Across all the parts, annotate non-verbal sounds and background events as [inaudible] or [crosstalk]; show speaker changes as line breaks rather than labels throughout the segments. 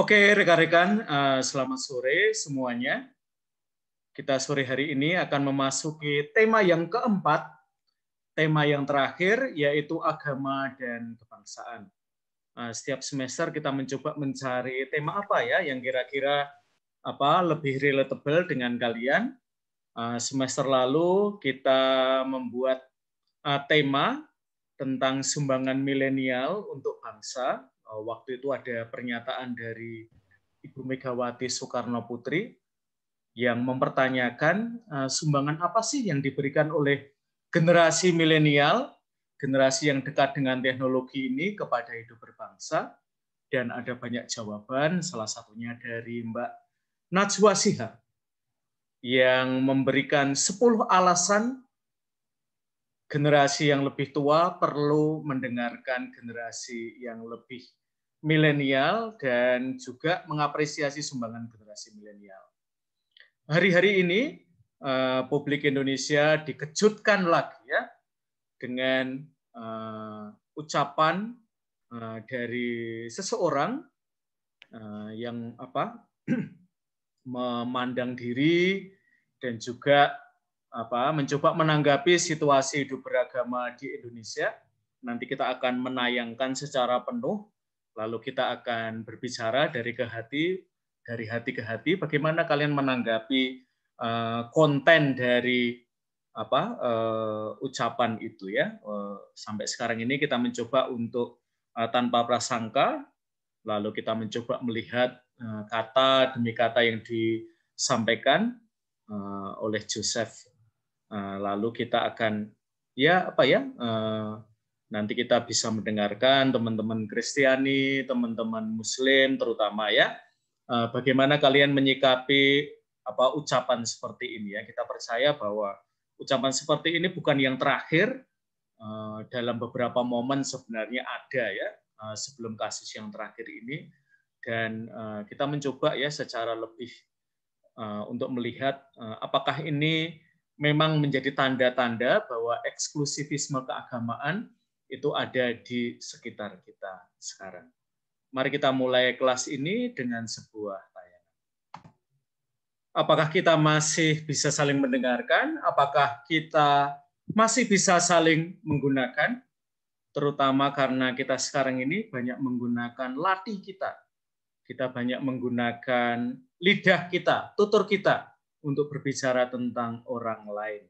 Oke, rekan-rekan, eh, selamat sore semuanya. Kita sore hari ini akan memasuki tema yang keempat, tema yang terakhir, yaitu agama dan kebangsaan. Eh, setiap semester kita mencoba mencari tema apa ya yang kira-kira apa lebih relatable dengan kalian. Eh, semester lalu kita membuat tema tentang sumbangan milenial untuk bangsa Eh, waktu itu ada pernyataan dari Ibu Megawati Soekarno Putri yang mempertanyakan eh, sumbangan apa sih yang diberikan oleh generasi milenial, generasi yang dekat dengan teknologi ini kepada hidup berbangsa dan ada banyak jawaban salah satunya dari Mbak Najwa Siha yang memberikan 10 alasan generasi yang lebih tua perlu mendengarkan generasi yang lebih milenial dan juga mengapresiasi sumbangan generasi milenial. Hari-hari ini eh, publik Indonesia dikejutkan lagi ya dengan eh, ucapan eh, dari seseorang yang apa [clears throat] memandang diri dan juga apa mencoba menanggapi situasi hidup beragama di Indonesia. Nanti kita akan menayangkan secara penuh Lalu kita akan berbicara dari ke hati, dari hati ke hati. Bagaimana kalian menanggapi uh, konten dari apa uh, ucapan itu ya? Uh, sampai sekarang ini kita mencoba untuk uh, tanpa prasangka, lalu kita mencoba melihat uh, kata demi kata yang disampaikan uh, oleh Joseph. Uh, lalu kita akan ya apa ya? Uh, nanti kita bisa mendengarkan teman-teman Kristiani, teman-teman Muslim terutama ya, eh, bagaimana kalian menyikapi apa ucapan seperti ini ya. Kita percaya bahwa ucapan seperti ini bukan yang terakhir eh, dalam beberapa momen sebenarnya ada ya eh, sebelum kasus yang terakhir ini dan kita mencoba ya secara lebih untuk melihat apakah ini memang menjadi tanda-tanda bahwa eksklusivisme keagamaan itu ada di sekitar kita sekarang. Mari kita mulai kelas ini dengan sebuah tayangan. Apakah kita masih bisa saling mendengarkan? Apakah kita masih bisa saling menggunakan? Terutama karena kita sekarang ini banyak menggunakan latih kita. Kita banyak menggunakan lidah kita, tutur kita untuk berbicara tentang orang lain.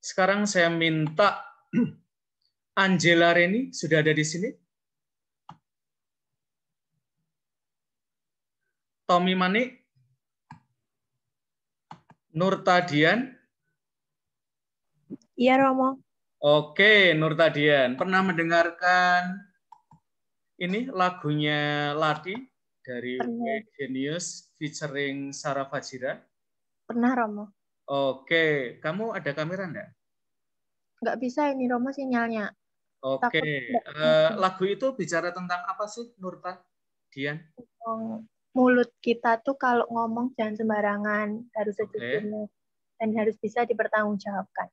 Sekarang saya minta [clears throat] Angela Reni sudah ada di sini. Tommy Manik, Nur Tadian.
Iya, Romo.
Oke, Nur Tadian. Pernah mendengarkan ini lagunya Lati dari Pernah. Genius featuring Sarah Fajira? Pernah, Romo. Oke, kamu ada kamera enggak?
Enggak bisa ini, Romo sinyalnya.
Oke, okay. uh, eh, lagu itu bicara tentang apa sih Nurta? Dian?
Mulut kita tuh kalau ngomong jangan sembarangan, harus sejujurnya okay. dan harus bisa dipertanggungjawabkan.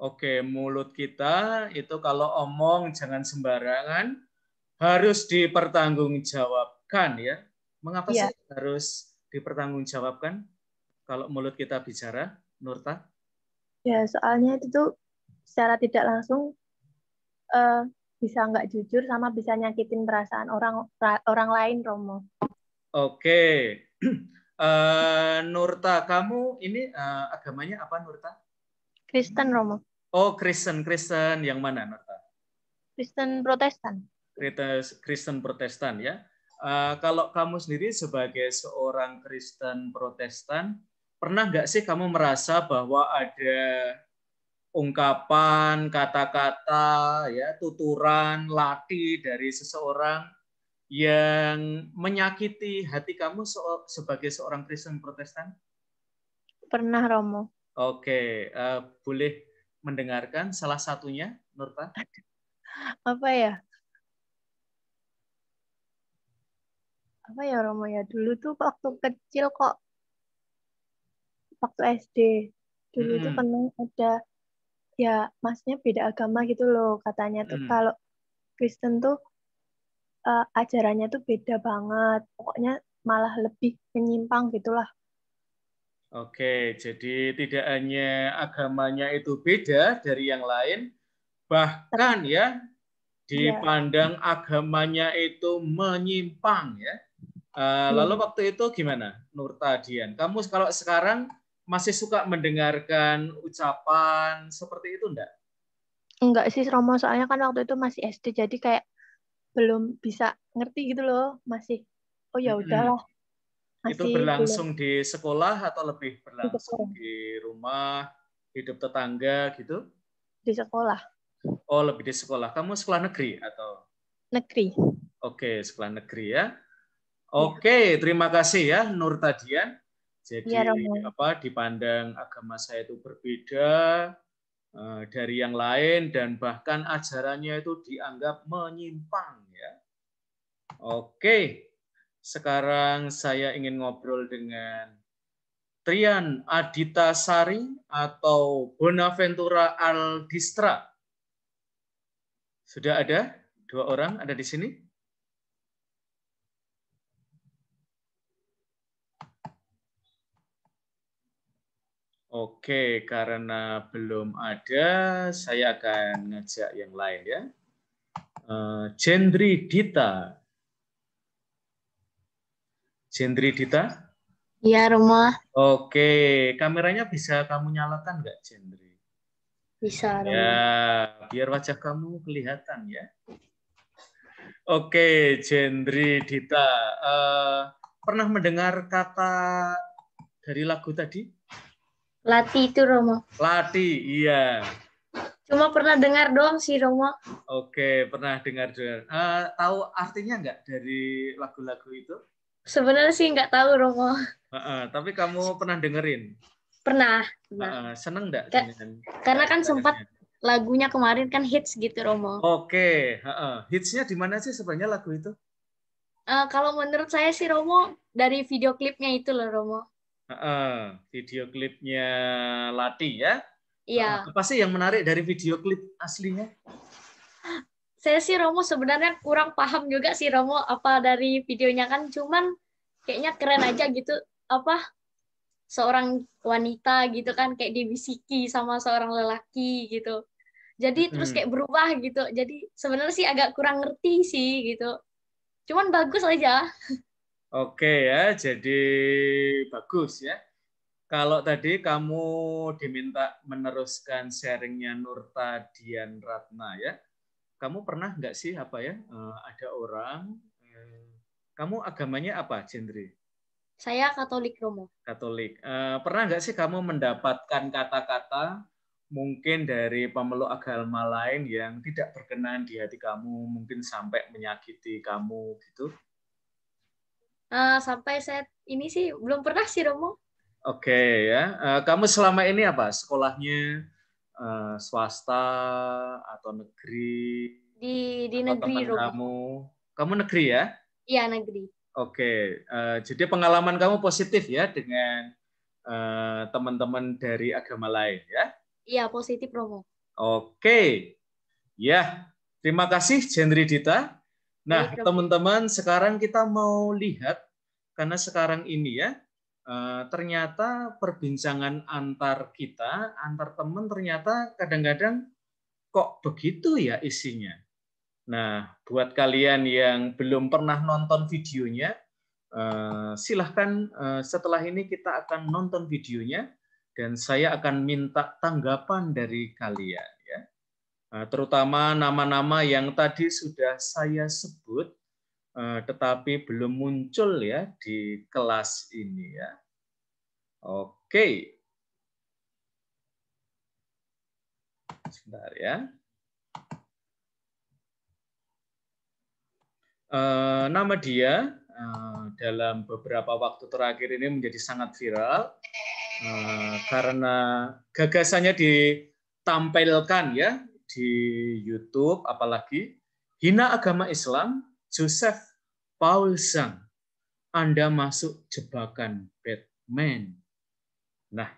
Oke, mulut kita itu kalau omong jangan sembarangan, harus dipertanggungjawabkan ya. Mengapa ya. sih harus dipertanggungjawabkan kalau mulut kita bicara, Nurta?
Ya, soalnya itu tuh secara tidak langsung uh, bisa nggak jujur sama bisa nyakitin perasaan orang orang lain Romo.
Oke. Uh, [clears throat] Nurta, kamu ini uh, agamanya apa Nurta?
Kristen Romo.
Oh Kristen Kristen yang mana Nurta?
Kristen Protestan.
Kristen Protestan ya. Uh, kalau kamu sendiri sebagai seorang Kristen Protestan, pernah nggak sih kamu merasa bahwa ada ungkapan, kata-kata, ya, tuturan, laki dari seseorang yang menyakiti hati kamu sebagai seorang Kristen Protestan?
Pernah, Romo.
Oke, uh, boleh mendengarkan salah satunya, Nurta?
Apa ya? Apa ya, Romo ya? Dulu tuh waktu kecil kok, waktu SD,
dulu hmm. tuh pernah
ada ya masnya beda agama gitu loh katanya tuh hmm. kalau Kristen tuh uh, ajarannya tuh beda banget pokoknya malah lebih menyimpang gitulah
Oke, jadi tidak hanya agamanya itu beda dari yang lain, bahkan ya dipandang iya. ya. agamanya itu menyimpang ya. Uh, hmm. Lalu waktu itu gimana, Nur Tadian? Kamu kalau sekarang masih suka mendengarkan ucapan
seperti itu enggak?
Enggak sih Romo, soalnya kan waktu itu masih SD jadi kayak belum bisa ngerti gitu loh, masih oh ya udahlah.
Hmm. itu berlangsung
belum. di sekolah atau lebih berlangsung di, di rumah, hidup tetangga gitu? Di sekolah. Oh, lebih di sekolah. Kamu sekolah negeri atau? Negeri. Oke, sekolah negeri ya. Iya. Oke, terima kasih ya Nur Tadian jadi ya, apa dipandang agama saya itu berbeda uh, dari yang lain dan bahkan ajarannya itu dianggap menyimpang ya. Oke. Sekarang saya ingin ngobrol dengan Trian Adita Sari atau Bonaventura Aldistra. Sudah ada dua orang ada di sini? Oke, karena belum ada, saya akan ngajak yang lain ya. Eh, Jendri Dita. Jendri Dita?
Iya, rumah.
Oke, kameranya bisa kamu nyalakan nggak, Jendri? Bisa, Rumah. Ya, biar wajah kamu kelihatan ya. Oke, Jendri Dita. Eh, pernah mendengar kata dari lagu tadi?
Lati itu Romo.
Lati, iya.
Cuma pernah dengar doang sih Romo.
Oke, pernah dengar dengar. Uh, tahu artinya nggak dari lagu-lagu itu?
Sebenarnya sih nggak tahu Romo. Uh
-uh, tapi kamu pernah dengerin? Pernah. Uh, uh, seneng nggak? Ka
karena kan sempat lagunya kemarin kan hits gitu Romo.
Oke, uh -uh. hitsnya di mana sih sebenarnya lagu itu?
Uh, kalau menurut saya sih Romo dari video klipnya itu loh Romo.
Uh, video klipnya Lati ya.
Iya. Uh, apa sih yang menarik dari video klip aslinya? Saya sih Romo sebenarnya kurang paham juga sih Romo apa dari videonya kan cuman kayaknya keren aja gitu apa seorang wanita gitu kan kayak dibisiki sama seorang lelaki gitu. Jadi terus kayak berubah gitu. Jadi sebenarnya sih agak kurang ngerti sih gitu. Cuman bagus aja.
Oke ya, jadi bagus ya. Kalau tadi kamu diminta meneruskan sharingnya Nurta Dian Ratna ya. Kamu pernah nggak sih apa ya, eh, ada orang, eh, kamu agamanya apa Jendri?
Saya Katolik Romo.
Katolik. Eh, pernah nggak sih kamu mendapatkan kata-kata mungkin dari pemeluk agama lain yang tidak berkenan di hati kamu, mungkin sampai menyakiti kamu gitu?
Eh, sampai saya ini sih belum pernah sih Romo.
Oke okay, ya, uh, kamu selama ini apa sekolahnya uh, swasta atau negeri?
Di di atau negeri Romo.
Kamu kamu negeri ya? Iya negeri. Oke, okay. uh, jadi pengalaman kamu positif ya dengan uh, teman-teman dari agama lain
ya? Iya positif Romo.
Oke, okay. ya terima kasih Jendri Dita. Nah teman-teman sekarang kita mau lihat karena sekarang ini ya eh, ternyata perbincangan antar kita, antar teman ternyata kadang-kadang kok begitu ya isinya. Nah, buat kalian yang belum pernah nonton videonya, eh, silahkan eh, setelah ini kita akan nonton videonya dan saya akan minta tanggapan dari kalian ya. Terutama nama-nama yang tadi sudah saya sebut Eh, tetapi belum muncul ya di kelas ini ya.
Oke. Sebentar ya.
Eh, nama dia
eh,
dalam beberapa waktu terakhir ini menjadi sangat viral karena gagasannya ditampilkan ya di YouTube apalagi hina agama Islam Joseph Paulson, Anda masuk jebakan Batman. Nah,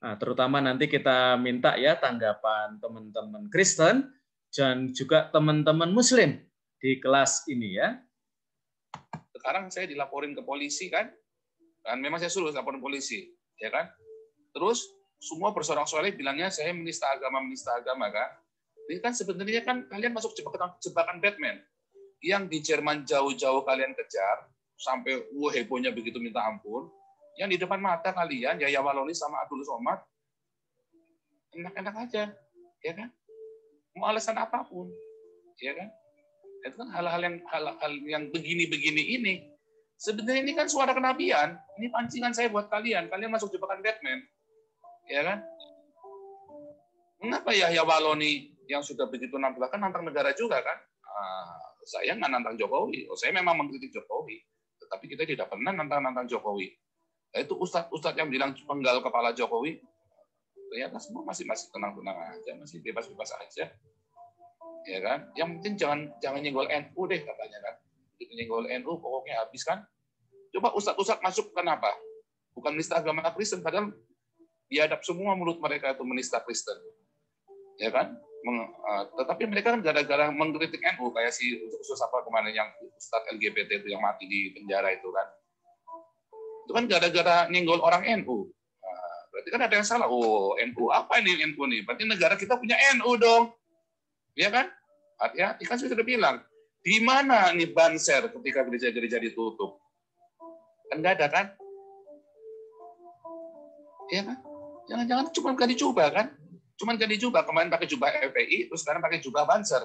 ah, terutama nanti kita minta ya
tanggapan teman-teman
Kristen dan juga teman-teman Muslim di kelas ini ya.
Sekarang saya dilaporin ke polisi kan, dan memang saya suruh laporin polisi, ya kan? Terus semua persorang soleh bilangnya saya menista agama menista agama kan. Ini kan sebenarnya kan kalian masuk jebakan jebakan Batman yang di Jerman jauh-jauh kalian kejar, sampai uh, hebohnya begitu minta ampun, yang di depan mata kalian, ya Waloni sama Abdul Somad, enak-enak aja, ya kan? Mau alasan apapun, ya kan? Itu kan hal-hal yang hal-hal yang begini-begini ini. Sebenarnya ini kan suara kenabian. Ini pancingan saya buat kalian. Kalian masuk jebakan Batman, ya kan? Mengapa Yahya Waloni yang sudah begitu nampil kan antar negara juga kan? Ah, saya nggak nantang Jokowi. Oh, saya memang mengkritik Jokowi, tetapi kita tidak pernah nantang-nantang Jokowi. Nah, itu ustadz-ustadz yang bilang penggal kepala Jokowi, ternyata semua masih masih tenang-tenang aja, masih bebas-bebas aja. Ya kan? Yang penting jangan jangan nyenggol NU deh katanya kan. Itu nyenggol NU pokoknya habis kan. Coba ustadz-ustadz masuk kenapa? Bukan nista agama Kristen, padahal diadap semua mulut mereka itu menista Kristen. Ya kan? meng, uh, tetapi mereka kan gara-gara mengkritik NU kayak si khusus apa kemarin yang Ustadz LGBT itu yang mati di penjara itu kan itu kan gara-gara nyinggol orang NU nah, eh, berarti kan ada yang salah oh NU apa ini NU nih berarti negara kita punya NU dong ya kan artinya kan sudah bilang di mana nih banser ketika gereja-gereja ditutup kan nggak ada kan ya kan jangan-jangan cuma kali dicoba kan Cuman ganti jubah. Kemarin pakai jubah FPI, terus sekarang pakai jubah Banser.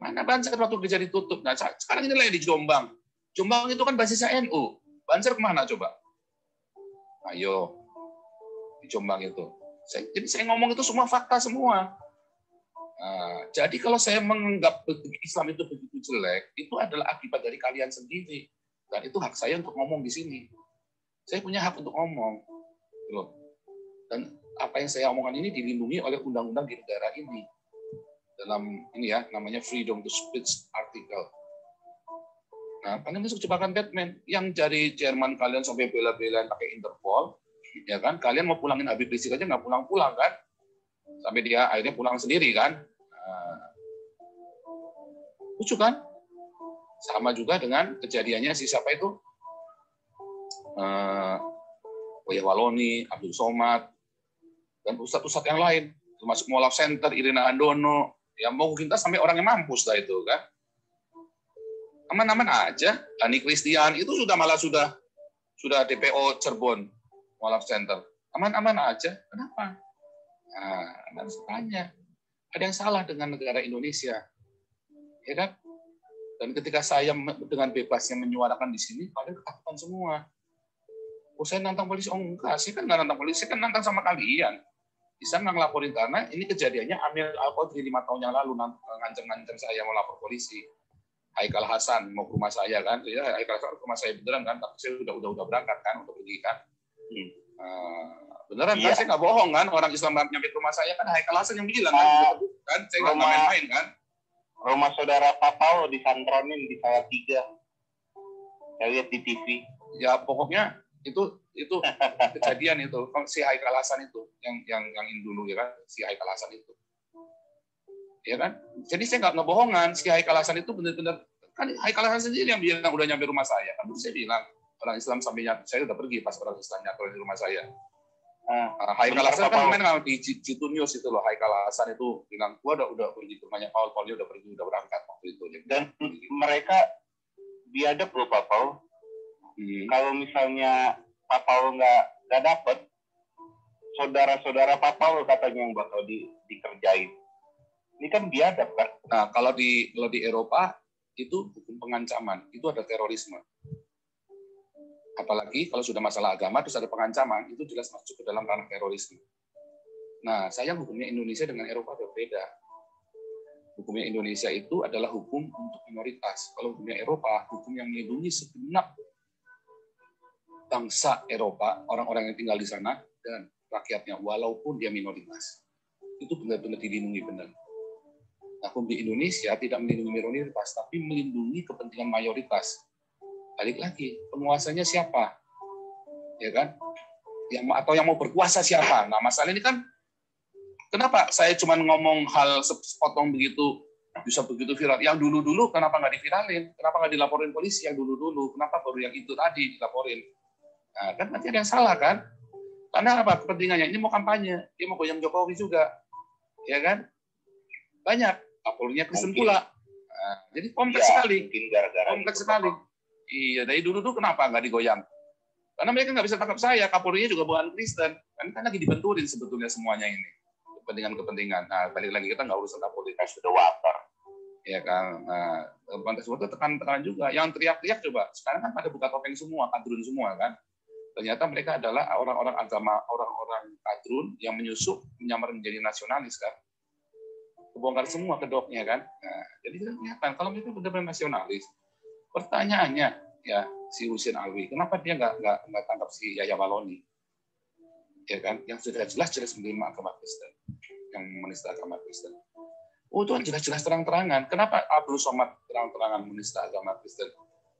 Mana Banser waktu kerja ditutup? Nah, sekarang ini lagi di Jombang. Jombang itu kan basisnya NU. Banser kemana coba? Ayo, di Jombang itu. Saya, jadi saya ngomong itu semua fakta semua. Nah, jadi kalau saya menganggap Islam itu begitu jelek, itu adalah akibat dari kalian sendiri. Dan itu hak saya untuk ngomong di sini. Saya punya hak untuk ngomong. Loh. Dan apa yang saya omongkan ini dilindungi oleh undang-undang di negara ini dalam ini ya namanya freedom to speech artikel. Nah, kalian masuk jebakan Batman yang dari Jerman kalian sampai bela belain pakai Interpol, ya kan? Kalian mau pulangin Habib Rizik aja nggak pulang-pulang kan? Sampai dia akhirnya pulang sendiri kan? Nah, lucu kan? Sama juga dengan kejadiannya si siapa itu? Uh, Waloni, Abdul Somad, dan ustadz-ustadz yang lain, termasuk Mualaf Center, Irina Andono, ya mau kita sampai orang yang mampus lah itu kan. Aman-aman aja, Dani Kristian itu sudah malah sudah sudah DPO Cirebon, Mualaf Center. Aman-aman aja, kenapa? Nah, harus tanya, ada yang salah dengan negara Indonesia, ya kan? Dan ketika saya dengan bebasnya menyuarakan di sini, kalian ketakutan semua. Oh, saya nantang polisi. Oh, enggak. sih kan nggak nantang polisi. kan nantang sama kalian bisa nggak ngelaporin karena ini kejadiannya Amir Al Qadri lima tahun yang lalu eh, ngancam-ngancam saya mau lapor polisi. Haikal Hasan mau ke rumah saya kan, ya Haikal Hasan ke rumah saya beneran kan, tapi saya udah udah udah berangkat kan untuk pergi kan. Hmm. Eh, beneran kan? iya. kan, saya nggak bohong kan, orang Islam yang nyampe ke rumah saya kan Haikal Hasan yang bilang uh, kan, saya nggak main-main kan. Rumah saudara Papau Santronin di salah tiga. Saya lihat di TV. Ya pokoknya itu itu [laughs] kejadian itu si Hai Hasan itu yang yang yang dulu ya kan si Hai Hasan itu. Ya kan? Jadi saya nggak ngebohongan, si Hai Hasan itu benar-benar kan Hai Hasan sendiri yang bilang udah nyampe rumah saya. Kan saya bilang orang Islam sampai nyampe saya udah pergi pas orang Islam nyatu di rumah saya. Nah, Haikal Hasan kan main kan, di Jitu News itu loh Hai Hasan itu bilang gua udah udah pergi ke rumahnya Paul, Paulnya udah pergi udah berangkat waktu itu. Dan mereka biadab loh Pak Paul hmm. kalau misalnya papa lo nggak nggak dapet saudara-saudara papa lo katanya yang bakal di, dikerjain ini kan dia dapat. nah kalau di kalau di Eropa itu hukum pengancaman itu ada terorisme apalagi kalau sudah masalah agama terus ada pengancaman itu jelas masuk ke dalam ranah terorisme nah sayang hukumnya Indonesia dengan Eropa berbeda hukumnya Indonesia itu adalah hukum untuk minoritas. Kalau hukumnya Eropa, hukum yang melindungi segenap bangsa Eropa, orang-orang yang tinggal di sana dan rakyatnya, walaupun dia minoritas. Itu benar-benar dilindungi benar. Hukum nah, di Indonesia tidak melindungi minoritas, tapi melindungi kepentingan mayoritas. Balik lagi, penguasanya siapa? Ya kan? Yang, atau yang mau berkuasa siapa? Nah, masalah ini kan, kenapa saya cuma ngomong hal sepotong begitu bisa begitu viral. Yang dulu-dulu kenapa nggak diviralin? Kenapa nggak dilaporin polisi yang dulu-dulu? Kenapa baru yang itu tadi dilaporin? Nah, kan nanti ada yang salah kan? Karena apa? Kepentingannya ini mau kampanye, dia mau goyang Jokowi juga, ya kan? Banyak. Apolonya Kristen pula.
Nah,
jadi iya, kompleks ya, sekali. gara-gara kompleks itu. sekali. Iya, dari dulu tuh kenapa nggak digoyang? Karena mereka nggak bisa tangkap saya, Kapolrinya juga bukan Kristen. Kan, kan lagi dibenturin sebetulnya semuanya ini. Kepentingan-kepentingan. Nah, balik lagi kita nggak urus Kapolri. Cash the water. Ya kan? Nah, Pantai Suwata tekan-tekanan juga. Yang teriak-teriak coba. Sekarang kan pada buka topeng semua, kadrun semua kan ternyata mereka adalah orang-orang agama, orang-orang kadrun yang menyusup, menyamar menjadi nasionalis kan. Kebongkar semua kedoknya kan. Nah, jadi kelihatan kalau mereka benar-benar nasionalis. Pertanyaannya ya si Husin Alwi, kenapa dia nggak nggak nggak tangkap si Yaya Waloni? Ya kan, yang sudah jelas-jelas menerima agama Kristen, yang menista agama Kristen. Oh itu kan jelas-jelas terang-terangan. Kenapa Abdul Somad terang-terangan menista agama Kristen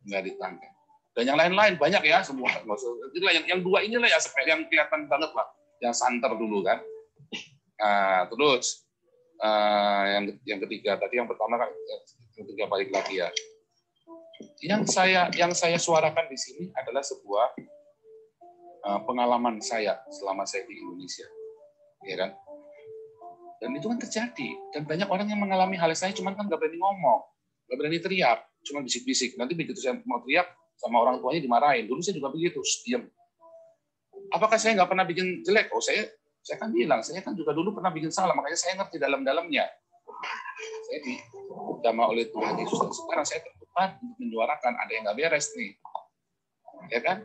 nggak ditangkap? dan yang lain-lain banyak ya semua maksudnya yang, yang dua inilah ya yang kelihatan banget lah yang santer dulu kan nah, terus uh, yang yang ketiga tadi yang pertama kan yang ketiga balik lagi ya yang saya yang saya suarakan di sini adalah sebuah uh, pengalaman saya selama saya di Indonesia ya kan dan itu kan terjadi dan banyak orang yang mengalami hal yang saya cuman kan nggak berani ngomong nggak berani teriak cuma bisik-bisik nanti begitu saya mau teriak sama orang tuanya dimarahin. Dulu saya juga begitu, diam. Apakah saya nggak pernah bikin jelek? Oh, saya saya kan bilang, saya kan juga dulu pernah bikin salah, makanya saya ngerti dalam-dalamnya. Saya diutama oleh Tuhan Yesus, dan sekarang saya terdepan untuk menyuarakan, ada yang nggak beres nih. Ya kan?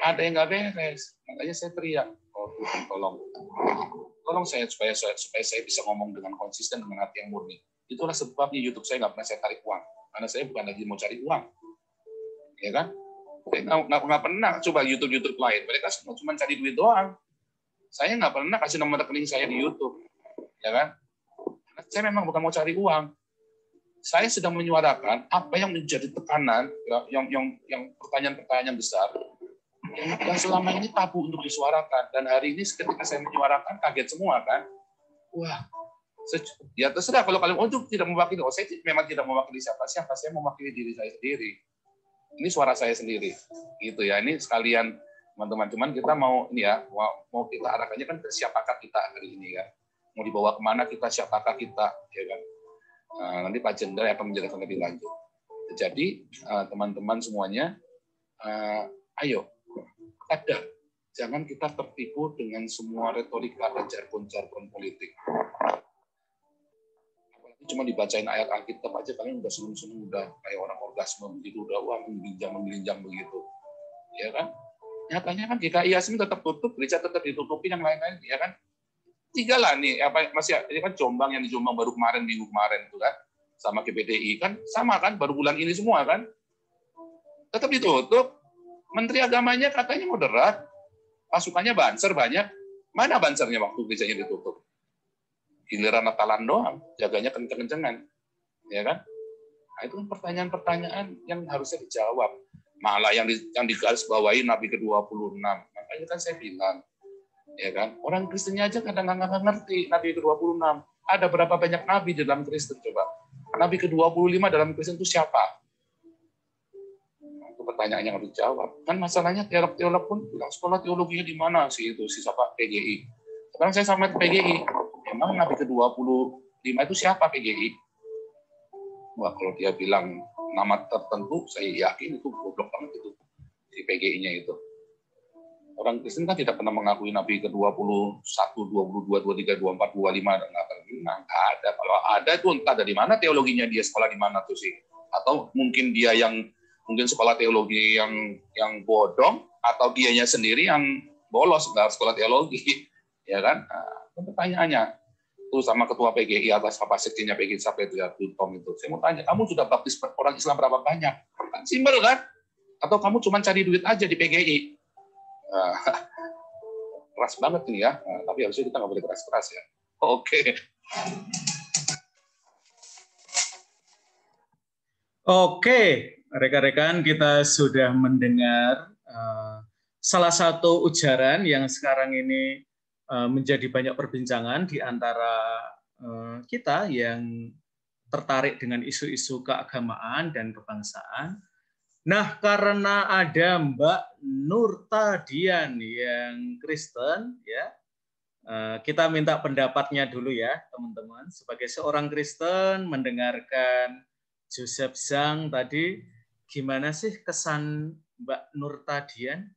Ada yang nggak beres. Makanya saya teriak, oh Tuhan tolong. Tolong saya supaya, saya supaya saya bisa ngomong dengan konsisten, dengan hati yang murni. Itulah sebabnya YouTube saya nggak pernah saya tarik uang. Karena saya bukan lagi mau cari uang ya kan? Nggak, nggak pernah coba YouTube-YouTube lain. Mereka semua cuma cari duit doang. Saya nggak pernah kasih nomor rekening saya di YouTube, ya kan? Karena saya memang bukan mau cari uang. Saya sedang menyuarakan apa yang menjadi tekanan, ya, yang yang yang pertanyaan-pertanyaan besar
yang selama ini
tabu untuk disuarakan dan hari ini ketika saya menyuarakan kaget semua kan wah ya terserah kalau kalian oh tidak mewakili oh saya memang tidak mewakili siapa siapa saya mewakili diri saya sendiri ini suara saya sendiri gitu ya ini sekalian teman-teman cuman kita mau ini ya mau kita arahkannya kan ke siapakah kita hari ini ya mau dibawa kemana kita siapakah kita ya kan nah, nanti Pak Jenderal akan menjelaskan lebih lanjut jadi eh, teman-teman semuanya eh, ayo ada jangan kita tertipu dengan semua retorika dan jargon-jargon politik cuma dibacain ayat Alkitab aja kalian udah seneng-seneng udah kayak orang orgasme begitu udah uang mengginjang meminjam begitu ya kan nyatanya kan GKI ini tetap tutup gereja tetap ditutupi yang lain-lain ya kan tiga lah nih apa masih ini kan Jombang yang di Jombang baru kemarin minggu kemarin itu kan sama KPDI kan sama kan baru bulan ini semua kan tetap ditutup Menteri agamanya katanya moderat pasukannya banser banyak mana bansernya waktu gerejanya ditutup giliran Natalan doang, jaganya kenceng-kencengan. Ya kan? Nah, itu kan pertanyaan-pertanyaan yang harusnya dijawab. Malah yang di, yang digaris bawahi Nabi ke-26. Makanya kan saya bilang, ya kan? Orang Kristennya aja kadang nggak ngerti Nabi ke-26. Ada berapa banyak nabi di dalam Kristen coba? Nabi ke-25 dalam Kristen itu siapa? Nah, itu pertanyaan yang harus dijawab. Kan masalahnya teolog-teolog pun sekolah teologinya di mana sih itu si siapa PGI. Sekarang saya sama PGI, memang Nabi ke-25 itu siapa PGI? Wah, kalau dia bilang nama tertentu, saya yakin itu goblok banget itu, di PGI-nya itu. Orang Kristen kan tidak pernah mengakui Nabi ke-21, 22, 23, 24, 25, nggak pernah. ada. Kalau ada itu entah dari mana teologinya dia sekolah di mana tuh sih. Atau mungkin dia yang mungkin sekolah teologi yang yang bodong atau dianya sendiri yang bolos nggak sekolah teologi [laughs] ya kan nah, pertanyaannya itu sama ketua PGI atas apa sekjennya PGI dia Tom itu. Saya mau tanya, kamu sudah baptis orang Islam berapa banyak? Kan Simpel kan? Atau kamu cuma cari duit aja di PGI? Ah, [laughs] keras banget ini ya, nah, tapi harusnya kita nggak boleh keras-keras ya. Oke. Okay.
Oke, rekan-rekan kita sudah mendengar uh, salah satu ujaran yang sekarang ini Eh, menjadi banyak perbincangan di antara eh, kita yang tertarik dengan isu-isu keagamaan dan kebangsaan. Nah, karena ada Mbak Nur Tadian yang Kristen, ya, eh, kita minta pendapatnya dulu ya, teman-teman. Sebagai seorang Kristen, mendengarkan Joseph Zhang tadi, gimana sih kesan Mbak Nur Tadian?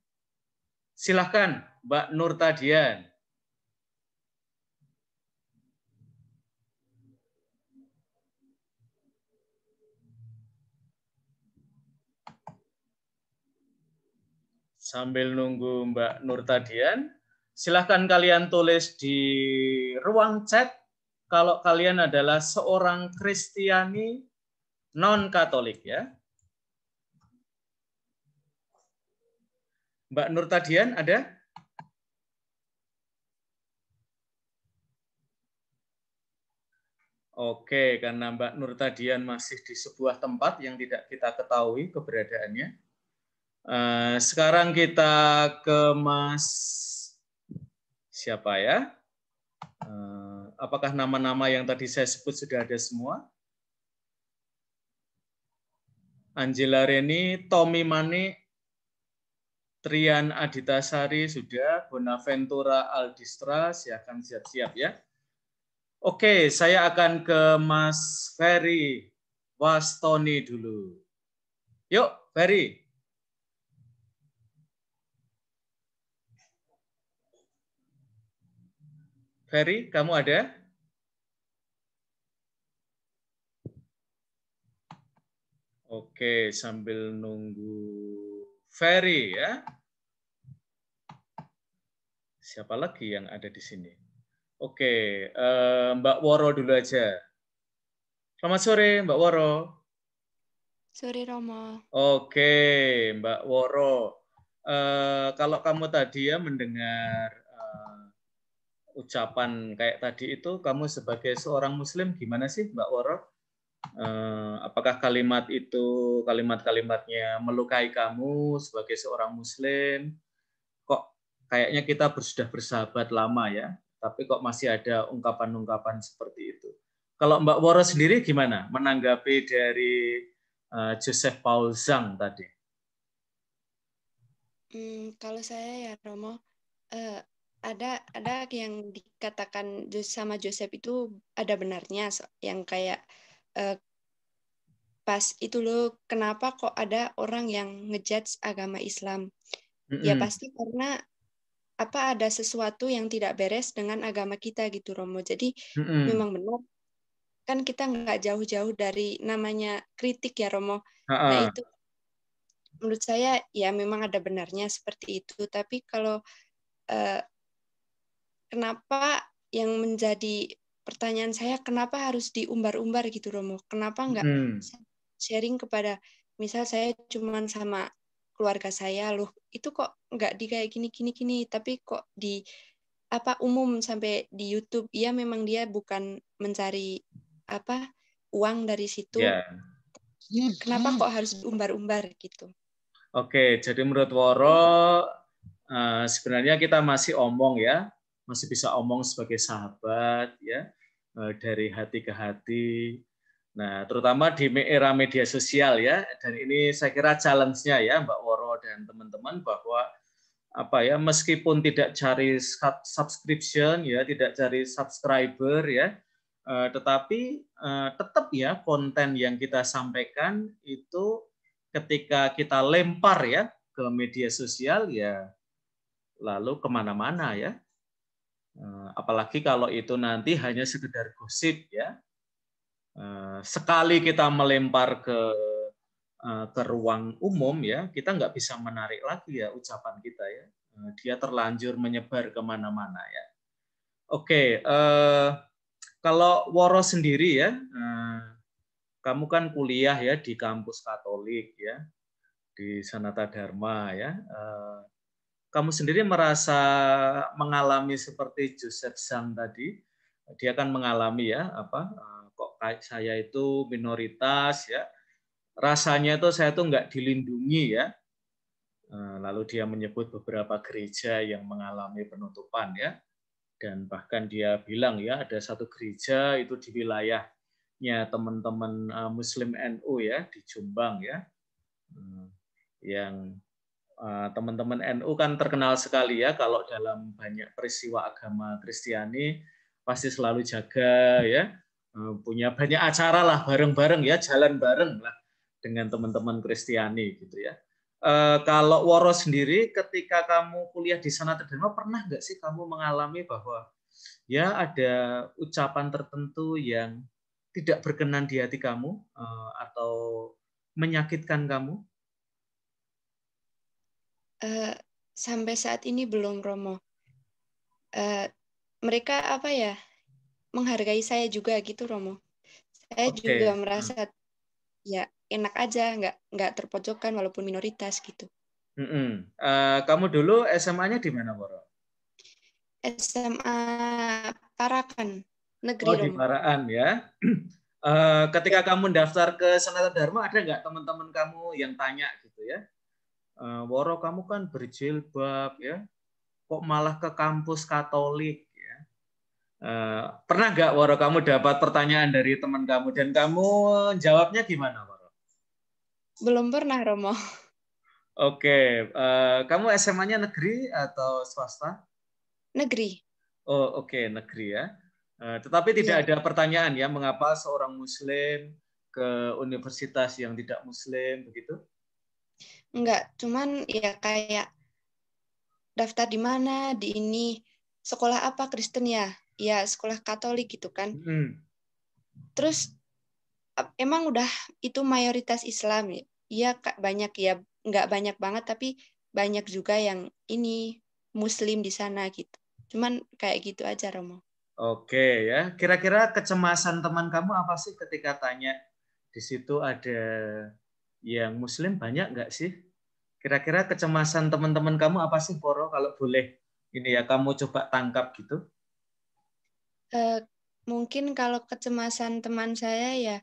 Silahkan, Mbak Nur Tadian. sambil nunggu Mbak Nur Tadian, silahkan kalian tulis di ruang chat kalau kalian adalah seorang Kristiani non-Katolik ya. Mbak Nur Tadian ada? Oke, karena Mbak Nur Tadian masih di sebuah tempat yang tidak kita ketahui keberadaannya. Eh, sekarang kita ke Mas siapa ya? Uh, apakah nama-nama yang tadi saya sebut sudah ada semua? Angela Reni, Tommy Mani, Trian Aditasari sudah, Bonaventura Aldistra, silakan siap-siap ya. Oke, saya akan ke Mas Ferry Wastoni dulu. Yuk, Ferry. Ferry, kamu ada? Oke, sambil nunggu Ferry ya. Siapa lagi yang ada di sini? Oke, eh, Mbak Woro dulu aja. Selamat sore, Mbak Woro.
Sore, Romo.
Oke, Mbak Woro. Eh, kalau kamu tadi ya mendengar ucapan kayak tadi itu kamu sebagai seorang muslim gimana sih Mbak Woro? Uh, apakah kalimat itu kalimat-kalimatnya melukai kamu sebagai seorang muslim? Kok kayaknya kita sudah bersahabat lama ya, tapi kok masih ada ungkapan-ungkapan seperti itu. Kalau Mbak Woro sendiri gimana menanggapi dari uh, Joseph Paul Zhang tadi?
Hmm, kalau saya ya Romo, uh, ada ada yang dikatakan sama Joseph itu ada benarnya yang kayak uh, pas itu loh kenapa kok ada orang yang ngejudge agama Islam mm-hmm. ya pasti karena apa ada sesuatu yang tidak beres dengan agama kita gitu Romo jadi mm-hmm. memang benar kan kita nggak jauh-jauh dari namanya kritik ya Romo uh-uh. nah itu menurut saya ya memang ada benarnya seperti itu tapi kalau uh, kenapa yang menjadi pertanyaan saya kenapa harus diumbar-umbar gitu Romo? Kenapa nggak hmm. sharing kepada misal saya cuman sama keluarga saya loh itu kok nggak di kayak gini gini gini tapi kok di apa umum sampai di YouTube ya memang dia bukan mencari apa uang dari situ yeah. kenapa kok harus umbar-umbar gitu
oke okay, jadi menurut Woro uh, sebenarnya kita masih omong ya masih bisa omong sebagai sahabat ya eh, dari hati ke hati. Nah, terutama di era media sosial ya. Dan ini saya kira challenge-nya ya Mbak Woro dan teman-teman bahwa apa ya meskipun tidak cari subscription ya, tidak cari subscriber ya, eh, tetapi eh, tetap ya konten yang kita sampaikan itu ketika kita lempar ya ke media sosial ya lalu kemana-mana ya Eh, apalagi kalau itu nanti hanya sekedar gosip ya. Eh, sekali kita melempar ke eh, ke ruang umum ya, kita nggak bisa menarik lagi ya ucapan kita ya. Dia terlanjur menyebar kemana-mana ya. Oke, kalau Woro sendiri ya, kamu kan kuliah ya di kampus Katolik ya di Sanata Dharma ya kamu sendiri merasa mengalami seperti Joseph Zhang tadi, dia kan mengalami ya apa eh, kok kayak saya itu minoritas ya, rasanya itu saya tuh nggak dilindungi ya. Eh, lalu dia menyebut beberapa gereja yang mengalami penutupan ya, dan bahkan dia bilang ya ada satu gereja itu di wilayahnya teman-teman eh, Muslim NU ya di Jombang ya, hmm, yang Eh, teman-teman NU kan terkenal sekali ya kalau dalam banyak peristiwa agama Kristiani pasti selalu jaga ya eh, punya banyak acara lah bareng-bareng ya jalan bareng lah dengan teman-teman Kristiani gitu ya. E, kalau Woro sendiri ketika kamu kuliah di sana terdengar pernah nggak sih kamu mengalami bahwa ya ada ucapan tertentu yang tidak berkenan di hati kamu e, atau menyakitkan kamu?
Eh, sampai saat ini belum Romo. Uh, mereka apa ya menghargai saya juga gitu Romo. Saya okay. juga hmm. merasa hmm. ya enak aja, nggak nggak terpojokkan walaupun minoritas gitu.
Mm -hmm. uh, kamu dulu SMA-nya di mana, Boro?
SMA Parakan, negeri. Oh, Romo. di
Parakan ya. Uh, [clears throat] ketika ya. kamu daftar ke
Sanata Dharma, ada
nggak teman-teman kamu yang tanya gitu ya? Eh, Woro kamu kan berjilbab ya, kok malah ke kampus Katolik ya. Eh, pernah nggak Woro kamu dapat pertanyaan dari teman kamu dan kamu eh, jawabnya gimana Woro?
Belum pernah Romo.
Oke, kamu SMA-nya negeri atau swasta? Negeri. Oh oke okay, negeri ya. Tetapi tidak ya. ada pertanyaan ya mengapa seorang Muslim ke universitas yang tidak Muslim begitu?
Enggak, cuman ya kayak daftar di mana, di ini, sekolah apa Kristen ya? Ya, sekolah Katolik gitu kan. Hmm. Terus emang udah itu mayoritas Islam ya? Iya, banyak ya, enggak banyak banget tapi banyak juga yang ini muslim di sana gitu. Cuman kayak gitu aja Romo.
Oke ya, kira-kira kecemasan teman kamu apa sih ketika tanya di situ ada yang Muslim banyak nggak sih? Kira-kira kecemasan teman-teman kamu apa sih, Poro? Kalau boleh ini ya kamu coba tangkap gitu.
Uh, mungkin kalau kecemasan teman saya ya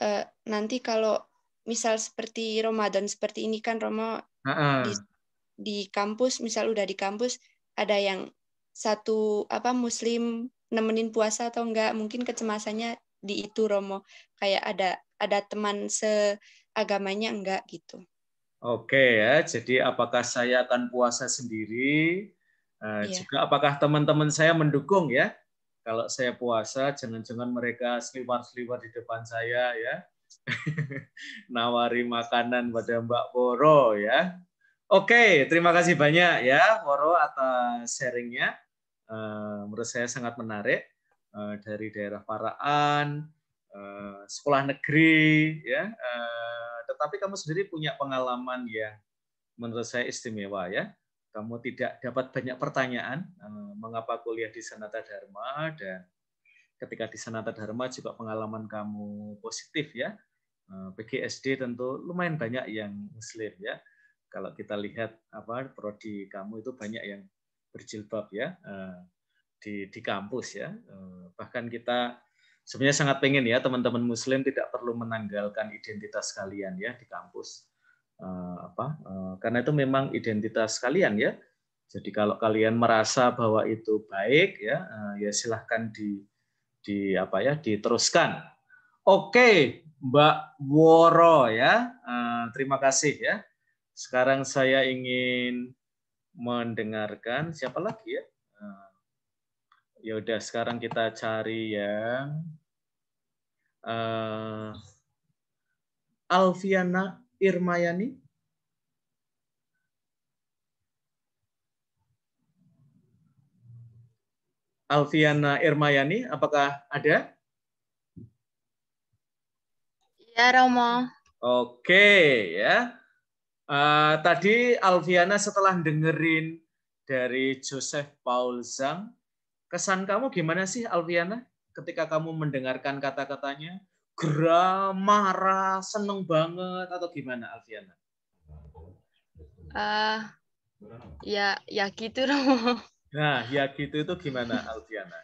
uh, nanti kalau misal seperti Ramadan seperti ini kan Romo uh -uh. Di, di kampus misal udah di kampus ada yang satu apa Muslim nemenin puasa atau enggak mungkin kecemasannya di itu Romo kayak ada ada teman se agamanya enggak gitu.
Oke ya, jadi apakah saya akan puasa sendiri? Uh, eh, yeah. Juga apakah teman-teman saya mendukung ya? Kalau saya puasa, jangan-jangan mereka seliwar-seliwar di depan saya ya. [laughs] Nawari makanan pada Mbak Woro ya. Oke, terima kasih banyak ya Woro atas sharingnya. Uh, menurut saya sangat menarik uh, dari daerah Paraan, uh, sekolah negeri ya. Uh, tetapi kamu sendiri punya pengalaman yang menurut saya istimewa ya. Kamu tidak dapat banyak pertanyaan eh, mengapa kuliah di Sanata Dharma dan ketika di Sanata Dharma juga pengalaman kamu positif ya. PGSD eh, tentu lumayan banyak yang muslim ya. Kalau kita lihat apa prodi kamu itu banyak yang berjilbab ya eh, di di kampus ya. Bahkan kita sebenarnya sangat pengen ya teman-teman muslim tidak perlu menanggalkan identitas kalian ya di kampus uh, apa uh, karena itu memang identitas kalian ya jadi kalau kalian merasa bahwa itu baik ya uh, ya silahkan di di apa ya diteruskan oke Mbak Woro ya uh, terima kasih ya sekarang saya ingin mendengarkan siapa lagi ya Ya udah sekarang kita cari yang uh,
Alfiana Irmayani.
Alfiana Irmayani, apakah ada?
Ya, Romo.
Oke, ya. Uh, tadi Alfiana setelah dengerin dari Joseph Paul Zhang, Kesan kamu gimana sih Alviana ketika kamu mendengarkan kata-katanya? Geram, marah, seneng banget atau gimana Alfiana?
Uh, ya ya gitu loh. [laughs]
Nah, ya gitu itu gimana Alviana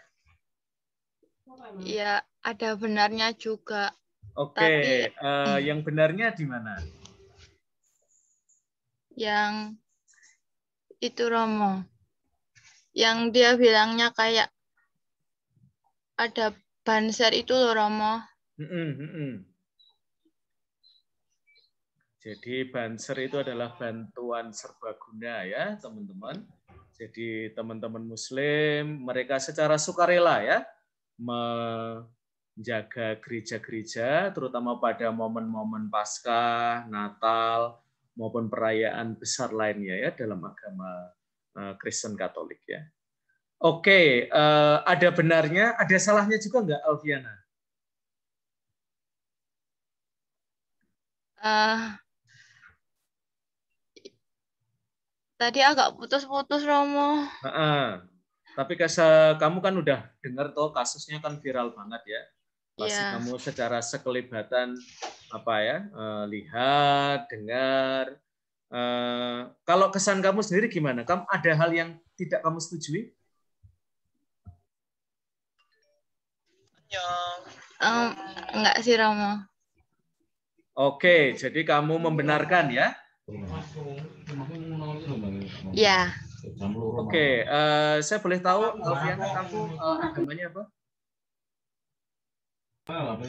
Ya ada benarnya juga.
Oke, okay. Tapi, uh, yang benarnya
di mana?
Yang itu Romo yang dia bilangnya kayak ada banser itu loh Romo.
Jadi banser itu adalah bantuan serbaguna ya teman-teman. Jadi teman-teman Muslim mereka secara sukarela ya menjaga gereja-gereja, terutama pada momen-momen Paskah, Natal maupun perayaan besar lainnya ya dalam agama Eh, Kristen Katolik ya. Oke, eh, ada benarnya, ada salahnya
juga nggak Alfiana?
Uh, tadi agak putus-putus Romo.
Uh -uh. Tapi kasa kamu kan udah dengar toh kasusnya kan viral banget ya. Pasti yeah. kamu secara sekelibatan apa ya uh, lihat, dengar, Eh, kalau kesan kamu sendiri gimana? Kamu ada hal yang tidak kamu setujui?
Um, enggak sih Romo.
Oke, jadi kamu membenarkan ya?
Ya.
Oke,
uh, saya boleh tahu
Alfiana kamu uh, agamanya apa?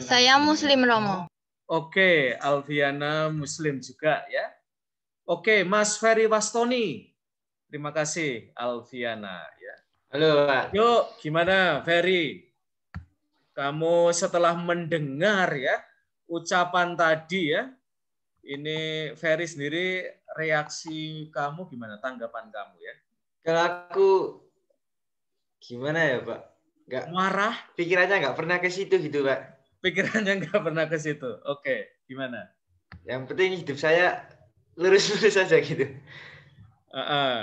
Saya Muslim Romo.
Oke, Alfiana Muslim juga ya. Oke, Mas Ferry Wastoni. Terima kasih Alfiana ya. Halo, Pak. Yuk, gimana Ferry? Kamu setelah mendengar ya ucapan tadi ya, ini Ferry sendiri reaksi kamu gimana tanggapan kamu ya?
Kalau aku gimana ya Pak? Gak marah? Pikirannya nggak pernah ke situ gitu Pak. Pikirannya nggak pernah ke situ. Oke, gimana? Yang penting hidup saya lurus-lurus saja gitu.
Uh, uh.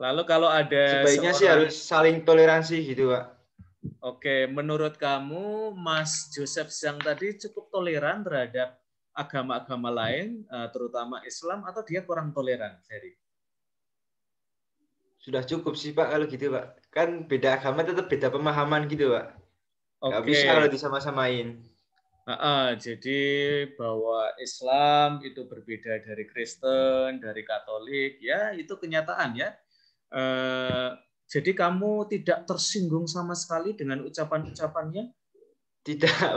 Lalu kalau ada sebaiknya seorang... sih harus
saling toleransi gitu, Pak. Oke, menurut
kamu Mas Joseph yang tadi cukup toleran terhadap agama-agama
lain, eh, terutama Islam, atau dia kurang toleran, Ferry? Sudah cukup sih Pak kalau gitu Pak. Kan beda agama tetap beda pemahaman gitu Pak.
Oke. Gak bisa kalau
disama-samain.
Uh, jadi bahwa Islam itu berbeda dari Kristen, dari Katolik, ya itu kenyataan ya. Uh, jadi kamu tidak tersinggung sama sekali dengan ucapan-ucapannya? Tidak.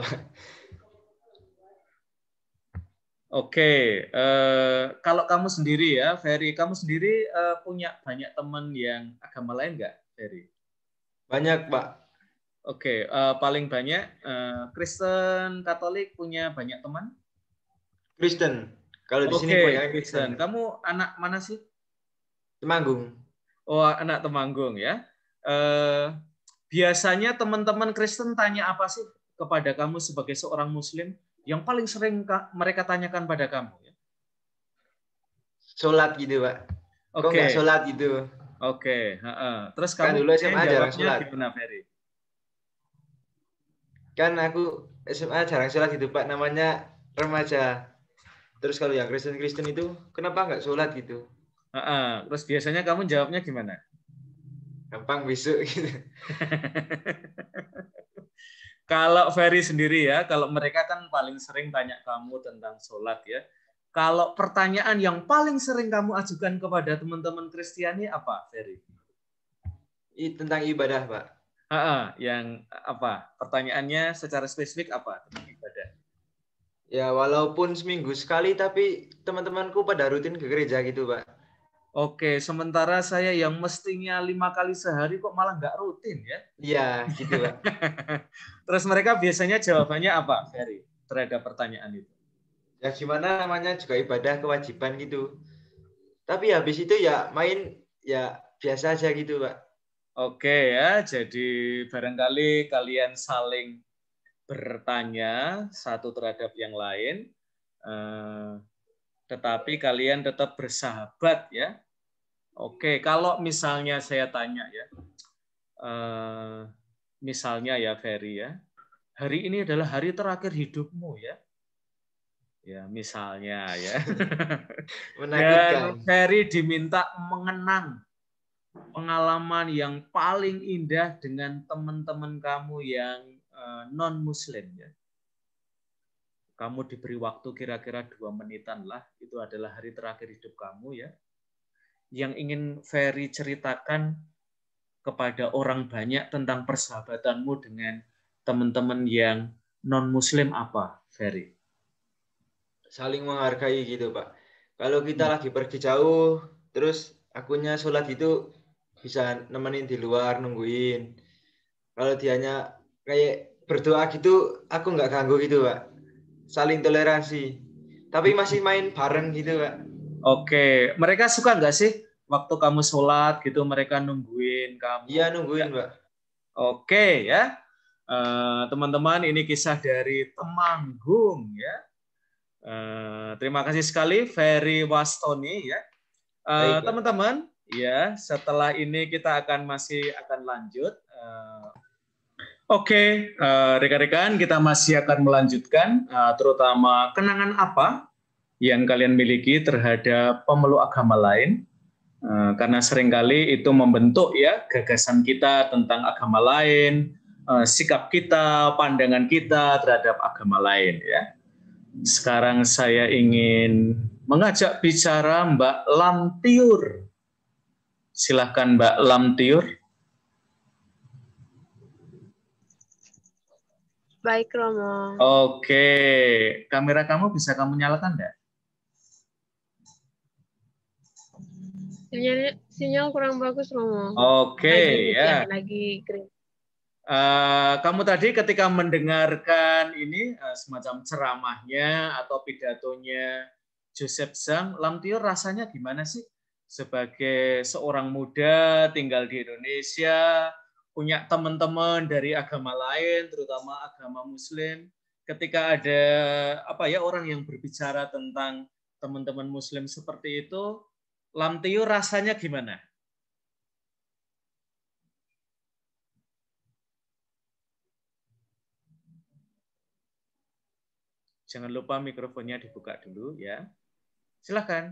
Oke, okay. Eh, kalau kamu sendiri ya, Ferry, kamu sendiri uh, punya banyak teman yang agama lain nggak, Ferry? Banyak, Pak Oke, okay, uh, eh,
paling banyak
uh, Kristen Katolik punya banyak teman?
Kristen. Kalau di okay, sini banyak Kristen.
Kamu anak mana sih? Temanggung. Oh, anak Temanggung ya. Uh, biasanya teman-teman Kristen tanya apa sih kepada kamu sebagai seorang Muslim? Yang paling sering mereka tanyakan pada
kamu? Ya? Sholat gitu, Pak. Oke. Okay. nggak sholat gitu?
Oke. Okay. Uh -uh. Terus kan kamu kan dulu SMA jarang sholat. Gimana, Ferry?
kan aku SMA jarang sholat gitu pak namanya remaja terus kalau yang Kristen Kristen itu kenapa nggak sholat gitu uh -uh. terus biasanya kamu jawabnya
gimana gampang besok gitu [laughs] kalau Ferry sendiri ya kalau mereka kan paling sering tanya kamu tentang sholat ya kalau pertanyaan yang paling sering kamu ajukan kepada teman-teman Kristiani apa Ferry I tentang ibadah pak Ha-ha, yang apa? Pertanyaannya secara spesifik apa tentang ibadah?
Ya, walaupun seminggu sekali tapi teman-temanku pada rutin ke gereja gitu, Pak. Oke, sementara saya yang mestinya lima kali sehari kok malah nggak rutin
ya? Iya,
gitu, Pak. [laughs] Terus mereka biasanya jawabannya apa, Ferry, terhadap pertanyaan itu? Ya gimana namanya juga ibadah kewajiban gitu. Tapi habis itu ya main ya biasa aja gitu, Pak.
Oke ya, jadi barangkali kalian saling bertanya satu terhadap yang lain, eh, tetapi kalian tetap bersahabat ya. Oke, kalau misalnya saya tanya ya, eh, misalnya ya Ferry ya, hari ini adalah hari terakhir hidupmu ya. Ya, misalnya ya. [laughs] Menakutkan. Dan Ferry diminta mengenang pengalaman yang paling indah dengan teman-teman kamu yang eh, non-muslim ya. Kamu diberi waktu kira-kira dua menitan lah, itu adalah hari terakhir hidup kamu ya. Yang ingin Ferry ceritakan kepada orang banyak tentang persahabatanmu dengan teman-teman yang non-muslim apa, Ferry?
Saling menghargai gitu, Pak. Kalau kita hmm. lagi pergi jauh, terus akunya sholat itu bisa nemenin di luar nungguin kalau dianya kayak berdoa gitu aku nggak ganggu gitu pak saling toleransi tapi masih main bareng gitu pak
oke mereka suka nggak sih waktu kamu sholat gitu mereka nungguin kamu iya nungguin pak oke ya eh, teman-teman uh, ini kisah dari Temanggung ya uh, terima kasih sekali Ferry Wastoni ya eh, teman-teman uh, Ya, setelah ini kita akan masih akan lanjut. Uh, Oke, okay, uh, eh, rekan-rekan, kita masih akan melanjutkan, uh, terutama kenangan apa yang kalian miliki terhadap pemeluk agama lain, uh, karena seringkali itu membentuk ya gagasan kita tentang agama lain, uh, sikap kita, pandangan kita terhadap agama lain. Ya, sekarang saya ingin mengajak bicara Mbak Lamtiur. Silahkan Mbak Lam Lamtiur.
Baik, Romo.
Oke. Kamera kamu bisa kamu nyalakan enggak?
Sinyalnya, sinyal kurang
bagus, Romo. Oke, lagi, ya. ya. Lagi Uh, kamu tadi ketika mendengarkan ini uh, semacam ceramahnya atau pidatonya Joseph Zhang, Tiur rasanya gimana sih? sebagai seorang muda tinggal di Indonesia, punya teman-teman dari agama lain, terutama agama Muslim. Ketika ada apa ya orang yang berbicara tentang teman-teman Muslim seperti itu, Lamtiu rasanya gimana? Jangan lupa mikrofonnya dibuka dulu ya. Silahkan.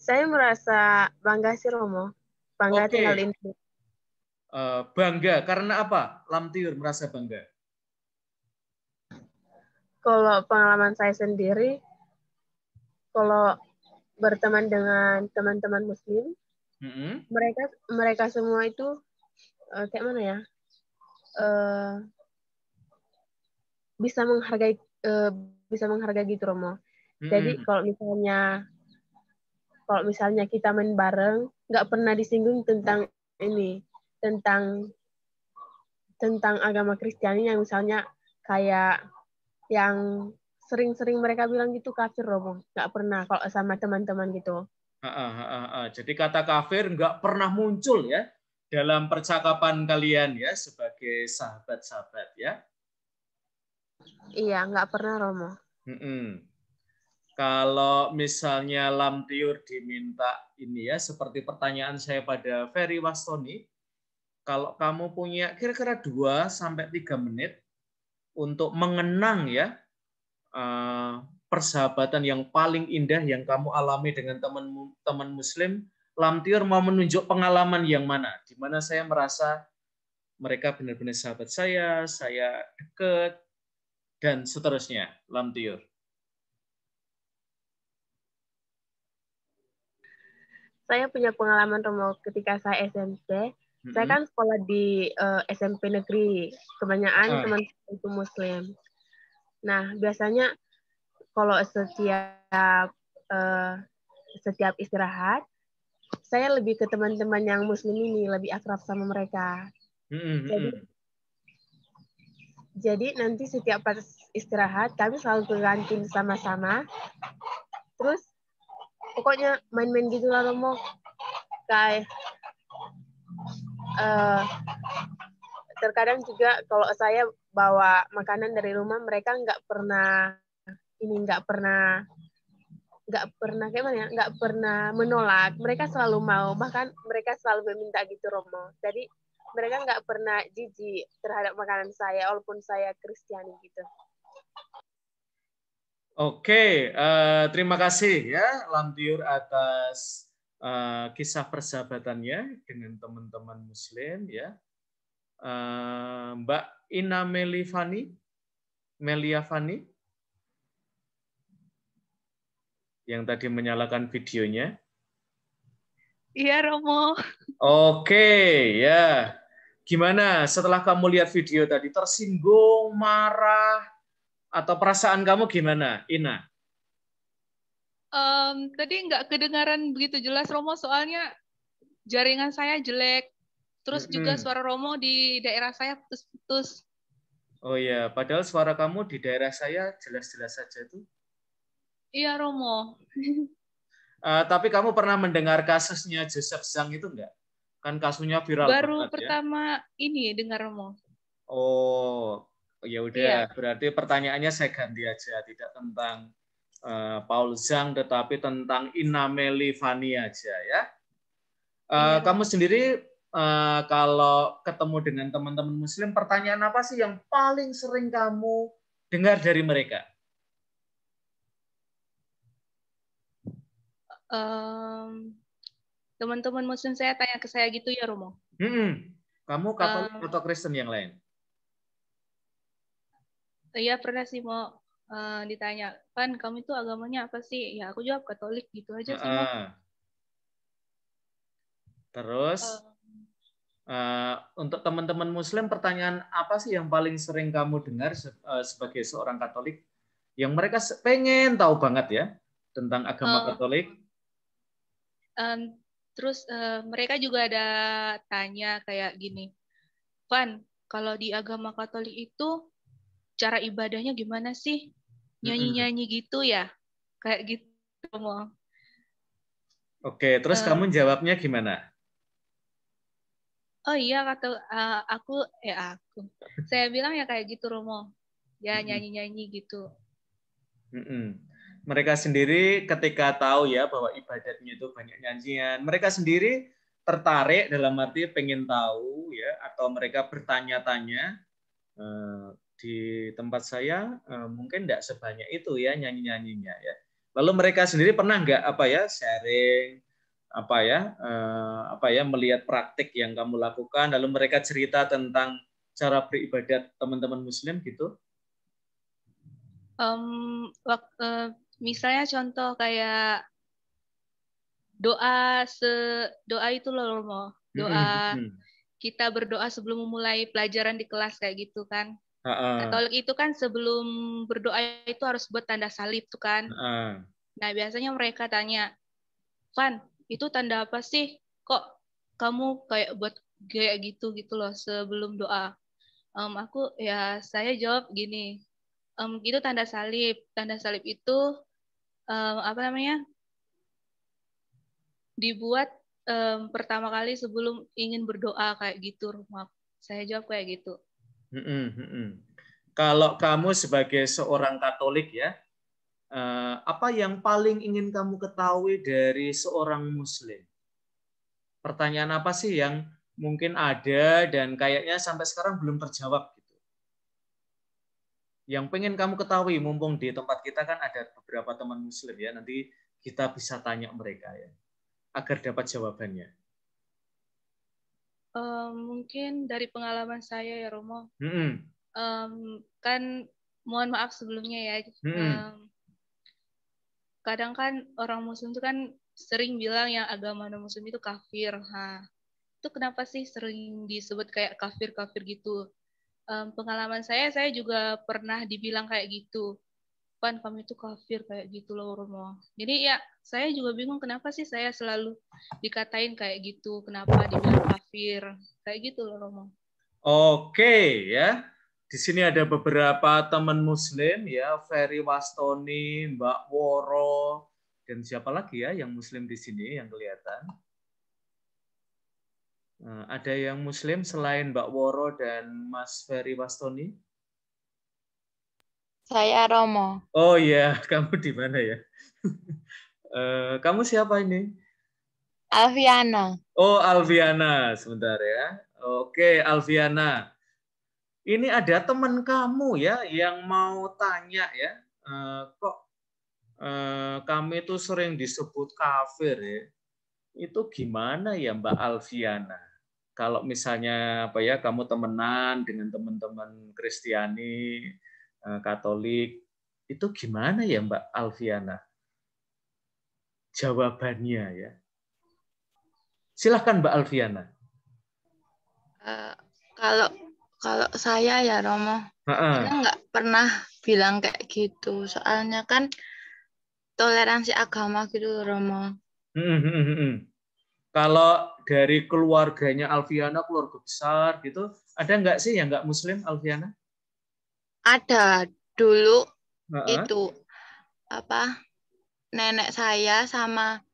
Saya merasa bangga sih Romo. Bangga okay. tinggal di Indonesia.
Uh, bangga karena apa? Lamtiur merasa bangga.
Kalau pengalaman saya sendiri, kalau berteman dengan teman-teman Muslim, mm -hmm. mereka mereka semua itu uh, kayak mana ya? Uh, bisa menghargai uh, bisa menghargai gitu Romo. Mm
-hmm. Jadi
kalau misalnya kalau misalnya kita main bareng nggak pernah disinggung tentang ini tentang tentang agama Kristiani yang misalnya kayak yang sering-sering mereka bilang gitu kafir Romo nggak pernah kalau sama teman-teman gitu
uh, uh, uh, jadi kata kafir nggak pernah muncul ya dalam percakapan kalian ya sebagai sahabat-sahabat ya
iya nggak pernah Romo
mm -mm kalau misalnya Lam Lamtiur diminta ini ya, seperti pertanyaan saya pada Ferry Wastoni, kalau kamu punya kira-kira 2 sampai 3 menit untuk mengenang ya eh, persahabatan yang paling indah yang kamu alami dengan teman-teman muslim, Lam Lamtiur mau menunjuk pengalaman yang mana? Di mana saya merasa mereka benar-benar sahabat saya, saya dekat, dan seterusnya. Lam Lamtiur.
saya punya pengalaman Romo ketika saya SMP. Mm-hmm. Saya kan sekolah di uh, eh, SMP negeri, kebanyakan oh. teman itu Muslim. Nah, biasanya kalau setiap uh, setiap istirahat, saya lebih ke teman-teman yang Muslim ini lebih akrab sama mereka. Mm-hmm. Jadi, jadi nanti setiap pas istirahat kami selalu ke kantin sama-sama. Terus pokoknya main-main gitu lah Romo kayak uh, eh, terkadang juga kalau saya bawa makanan dari rumah mereka nggak pernah ini nggak pernah nggak pernah gimana ya nggak pernah menolak mereka selalu mau bahkan mereka selalu meminta gitu Romo jadi mereka nggak pernah jijik terhadap makanan saya walaupun saya Kristiani gitu
Oke, uh, terima kasih ya Lamtiur atas uh, kisah persahabatannya dengan teman-teman Muslim ya. Uh, Mbak Ina Melifani, Melia Fani, yang tadi menyalakan videonya.
Iya Romo.
Oke ya, gimana setelah kamu lihat video tadi tersinggung, marah, atau perasaan kamu gimana, Ina?
Um, tadi nggak kedengaran begitu jelas Romo, soalnya jaringan saya jelek.
Terus hmm juga suara
Romo di daerah saya putus-putus.
Oh iya, padahal suara kamu di daerah saya jelas-jelas saja itu.
Iya Romo.
uh, [laughs] tapi kamu pernah mendengar kasusnya Joseph Zhang itu enggak? Kan kasusnya viral. Baru banget, ya. pertama
ya? ini dengar Romo.
Oh, Oh, ya udah, iya. berarti pertanyaannya saya ganti aja, tidak tentang uh, Paul Zhang, tetapi tentang Inameli Fani aja ya. Uh, iya. Kamu sendiri uh, kalau ketemu dengan teman-teman Muslim, pertanyaan apa sih yang
paling sering kamu
dengar dari mereka?
Um, teman-teman Muslim saya tanya ke saya gitu ya, Romo.
Hmm, kamu Katolik um, atau Kristen yang lain?
Iya pernah sih mau uh, eh, ditanya kan kamu itu agamanya apa sih? Ya aku jawab Katolik gitu aja
sih. Uh, terus uh, uh, untuk teman-teman Muslim pertanyaan apa sih yang paling sering kamu dengar se uh, sebagai seorang Katolik? Yang mereka pengen tahu banget ya tentang agama uh, Katolik.
Um, terus uh, mereka juga ada tanya kayak gini, Van, kalau di agama Katolik itu cara ibadahnya gimana sih nyanyi-nyanyi gitu ya kayak gitu semua.
Oke, terus uh, kamu jawabnya gimana?
Oh iya kata uh, aku eh aku. Saya bilang ya kayak gitu Romo. Ya nyanyi-nyanyi gitu.
Mm -mm. Mereka sendiri ketika tahu ya bahwa ibadatnya itu banyak nyanyian, mereka sendiri tertarik dalam arti pengen tahu ya atau mereka bertanya-tanya eh, di tempat saya eh, mungkin tidak sebanyak itu ya nyanyi-nyanyinya ya. Lalu mereka sendiri pernah nggak apa ya sharing apa ya eh, apa ya melihat praktik yang kamu lakukan lalu mereka cerita tentang cara beribadat teman-teman muslim gitu?
Um, waktu, eh, misalnya contoh kayak doa se doa itu loh mau Doa kita berdoa sebelum memulai pelajaran di kelas kayak gitu kan.
Uh-uh. Katolik
itu kan sebelum berdoa itu harus buat tanda salib tuh kan. uh Nah biasanya mereka tanya, kan itu tanda apa sih? Kok kamu kayak buat kayak gitu gitu loh sebelum doa? Um, aku ya saya jawab gini, um, itu tanda salib. Tanda salib itu um, apa namanya? Dibuat um, pertama kali sebelum ingin berdoa kayak gitu rumah. Saya jawab kayak gitu.
Hmm, hmm. Kalau kamu sebagai seorang Katolik ya, eh, apa yang paling ingin kamu ketahui dari seorang Muslim? Pertanyaan apa sih yang mungkin ada dan kayaknya sampai sekarang belum terjawab gitu? Yang pengen kamu ketahui, mumpung di tempat kita kan ada beberapa teman Muslim ya, nanti kita bisa tanya mereka ya, agar dapat jawabannya.
Um,
mungkin dari pengalaman saya ya Romo, mm -hmm. um, kan mohon maaf sebelumnya ya. Mm -hmm. um, kadang kan orang Muslim itu kan sering bilang yang agama non Muslim itu kafir. Ha. Itu kenapa sih sering disebut kayak kafir-kafir gitu? Um, pengalaman saya, saya juga pernah dibilang kayak gitu. Pan kami itu kafir kayak gitu loh Romo. Jadi ya saya juga bingung kenapa sih saya selalu dikatain kayak gitu, kenapa dibilang kafir kafir kayak gitu loh Romo.
Oke ya. Di sini ada beberapa teman muslim ya, Ferry Wastoni, Mbak Woro, dan siapa lagi ya yang muslim di sini yang kelihatan? Eh, ada yang muslim selain Mbak Woro dan Mas Ferry Wastoni?
Saya Romo.
Oh iya, [laughs] kamu di mana ya? [laughs] Eh, kamu siapa ini?
Alviana.
Oh, Alviana, sebentar ya. Oke, Alviana. Ini ada teman kamu ya yang mau tanya ya, eh, kok eh, kami itu sering disebut kafir ya. Itu gimana ya Mbak Alviana? Kalau misalnya apa ya kamu temenan dengan teman-teman Kristiani, eh, Katolik, itu gimana ya Mbak Alviana? Jawabannya ya Silahkan Mbak Alfiana.
Uh, kalau kalau saya ya Romo, uh saya nggak pernah bilang kayak gitu. Soalnya kan toleransi agama gitu Romo.
Hmm, hmm, hmm, kalau dari keluarganya Alfiana, keluarga besar gitu, ada nggak sih yang nggak Muslim Alfiana?
Ada dulu uh -uh. itu apa nenek saya sama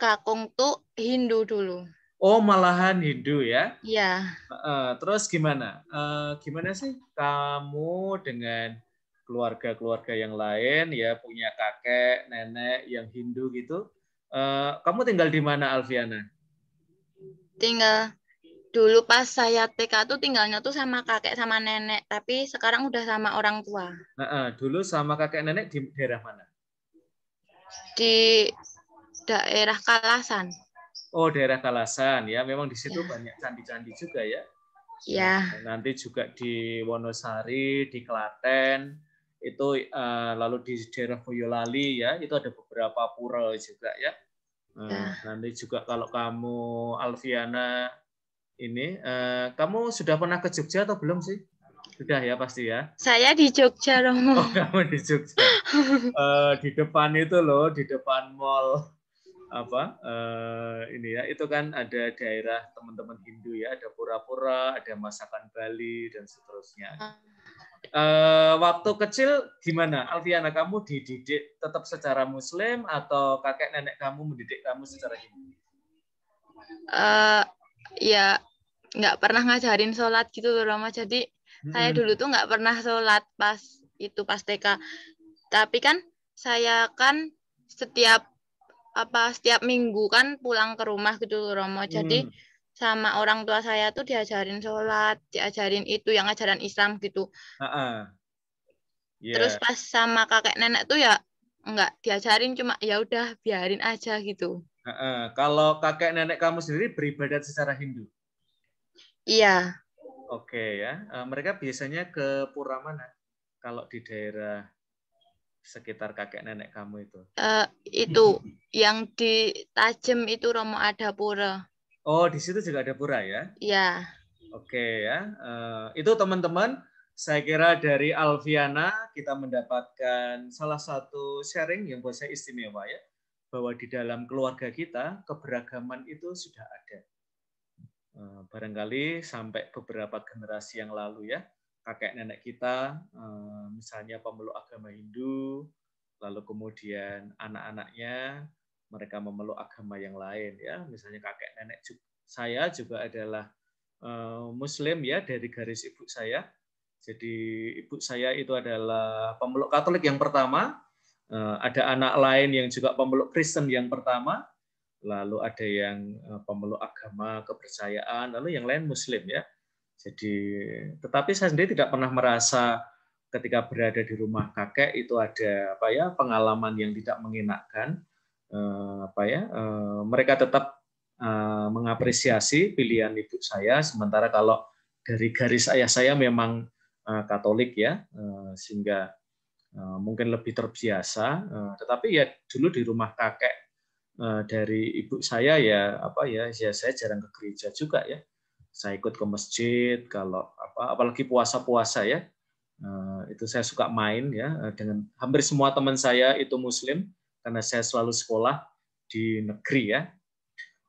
kakung tuh Hindu dulu.
Oh, malahan Hindu ya? Iya. Uh, terus gimana? Uh, gimana sih kamu dengan keluarga-keluarga yang lain ya punya kakek, nenek yang Hindu gitu? Uh, kamu tinggal di mana, Alfiana?
Tinggal dulu pas saya TK tuh tinggalnya tuh sama kakek sama nenek, tapi sekarang udah sama orang tua.
Uh, uh, dulu sama kakek nenek di daerah mana?
Di daerah Kalasan.
Oh, daerah Kalasan ya. Memang di situ ya. banyak candi-candi juga ya. Ya. Nah, nanti juga di Wonosari, di Klaten, itu uh, lalu di daerah Boyolali ya, itu ada beberapa pura juga ya. Nah, ya. Nanti juga kalau kamu Alfiana ini, uh, kamu sudah pernah ke Jogja atau belum sih? Sudah ya pasti ya.
Saya di Jogja, Romo. Oh,
kamu di Jogja. uh, [laughs] di depan itu loh, di depan mall apa eh, ini ya itu kan ada daerah teman-teman Hindu ya ada pura-pura ada masakan Bali dan seterusnya eh, waktu kecil gimana Alfiana kamu dididik tetap secara Muslim atau kakek nenek kamu mendidik kamu secara Hindu
uh, ya nggak pernah ngajarin sholat gitu loh Rama jadi hmm. saya dulu tuh nggak pernah sholat pas itu pas TK tapi kan saya kan setiap apa setiap minggu kan pulang ke rumah gitu Romo. Jadi hmm. sama orang tua saya tuh diajarin sholat, diajarin itu yang ajaran Islam gitu.
Uh -uh. Yeah. Terus pas
sama kakek nenek tuh ya nggak diajarin cuma ya udah biarin aja gitu.
Uh -uh. Kalau kakek nenek kamu sendiri beribadat secara Hindu? Iya. Oke okay, ya. Uh, mereka biasanya ke pura mana? Kalau di daerah sekitar kakek nenek kamu itu?
Uh, itu yang di Tajem itu Romo pura
Oh, di situ juga ada pura ya? Iya. Oke okay, ya. Uh, itu teman-teman, saya kira dari Alviana kita mendapatkan salah satu sharing yang buat saya istimewa ya, bahwa di dalam keluarga kita keberagaman itu sudah ada. Uh, barangkali sampai beberapa generasi yang lalu ya kakek nenek kita, eh, misalnya pemeluk agama Hindu, lalu kemudian anak-anaknya mereka memeluk agama yang lain ya, misalnya kakek nenek saya juga adalah eh, Muslim ya dari garis ibu saya. Jadi ibu saya itu adalah pemeluk Katolik yang pertama, eh, ada anak lain yang juga pemeluk Kristen yang pertama, lalu ada yang pemeluk agama kepercayaan, lalu yang lain Muslim ya jadi, tetapi saya sendiri tidak pernah merasa ketika berada di rumah kakek itu ada apa ya pengalaman yang tidak mengenakkan. eh, apa ya eh, mereka tetap eh, mengapresiasi pilihan ibu saya sementara kalau dari garis ayah saya memang eh, Katolik ya eh, sehingga eh, mungkin lebih terbiasa eh, tetapi ya dulu di rumah kakek eh, dari ibu saya ya apa ya, ya saya jarang ke gereja juga ya saya ikut ke masjid kalau apa apalagi puasa-puasa ya eh, itu saya suka main ya eh, dengan hampir semua teman saya itu muslim karena saya selalu sekolah di negeri ya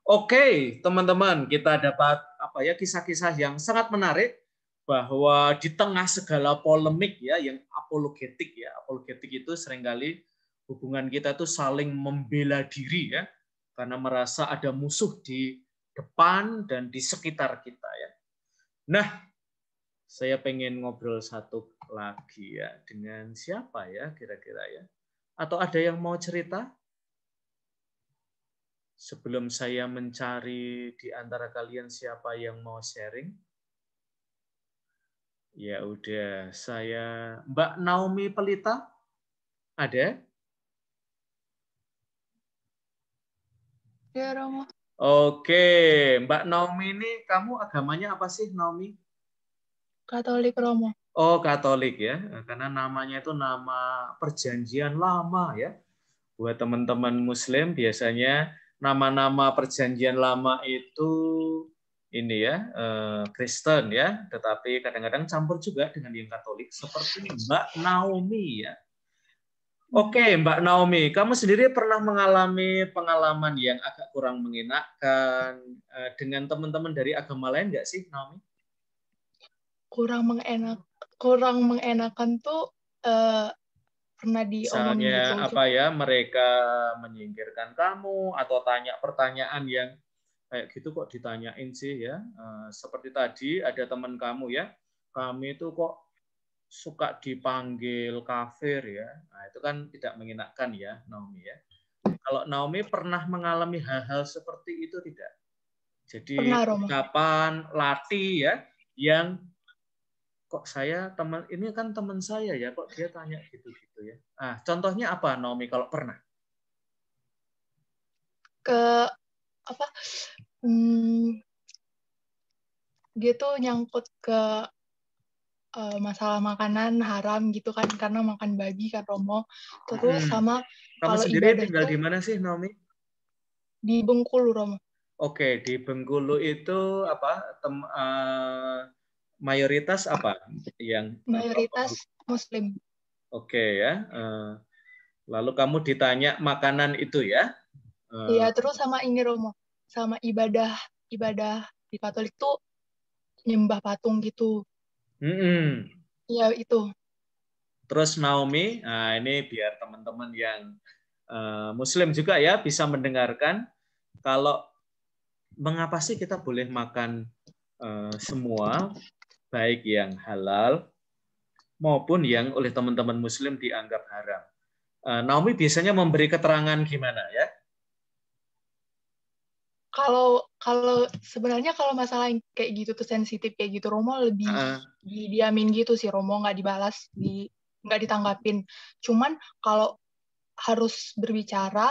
Oke, teman-teman, kita dapat apa ya kisah-kisah yang sangat menarik bahwa di tengah segala polemik ya yang apologetik ya. Apologetik itu seringkali hubungan kita itu saling membela diri ya karena merasa ada musuh di depan dan di sekitar kita ya. Nah, saya pengen ngobrol satu lagi ya dengan siapa ya kira-kira ya? Atau ada yang mau cerita? Sebelum saya mencari di antara kalian siapa yang mau sharing. Ya udah, saya Mbak Naomi Pelita ada? Ya Romo. Oke, Mbak Naomi ini kamu agamanya apa sih Naomi?
Katolik Romo.
Oh, Katolik ya. Karena namanya itu nama perjanjian lama ya. Buat teman-teman muslim biasanya nama-nama perjanjian lama itu ini ya eh, Kristen ya, tetapi kadang-kadang campur juga dengan yang Katolik seperti Mbak Naomi ya. Oke, Mbak Naomi, kamu sendiri pernah mengalami pengalaman yang agak kurang mengenakan eh, dengan teman-teman dari agama lain nggak sih, Naomi?
Kurang mengenak, kurang mengenakan tuh uh, pernah diomongin. Misalnya gitu, apa ya,
mereka menyingkirkan kamu atau tanya pertanyaan yang kayak gitu kok ditanyain sih ya. Uh, seperti tadi ada teman kamu ya, kami itu kok suka dipanggil kafir ya. Nah, itu kan tidak mengenakkan ya Naomi ya. Kalau Naomi pernah mengalami hal-hal seperti itu tidak? Jadi kapan lati ya yang kok saya teman ini kan teman saya ya kok dia tanya gitu-gitu ya. Ah, contohnya apa Naomi kalau pernah?
Ke apa? Hmm, dia tuh nyangkut ke uh, masalah makanan haram gitu kan karena makan babi kan Romo. Terus hmm. sama kalau sendiri tinggal di
mana sih
Naomi?
Di Bengkulu Romo.
Oke, di Bengkulu itu apa? Tem, uh, mayoritas apa yang
mayoritas muslim.
Oke ya. Uh, lalu kamu ditanya makanan itu ya?
Iya, uh, terus
sama ini Romo, sama ibadah ibadah di Katolik tuh nyembah patung gitu. Mm hmm Ya itu.
Terus Naomi, nah ini biar teman-teman yang uh, Muslim juga ya bisa mendengarkan kalau mengapa sih kita boleh makan uh, semua baik yang halal maupun yang oleh teman-teman Muslim dianggap haram. Uh, Naomi biasanya memberi keterangan gimana ya?
Kalau kalau sebenarnya kalau masalah yang kayak gitu tuh sensitif kayak gitu Romo lebih uh. didiamin gitu sih Romo nggak dibalas di nggak ditanggapin cuman kalau harus berbicara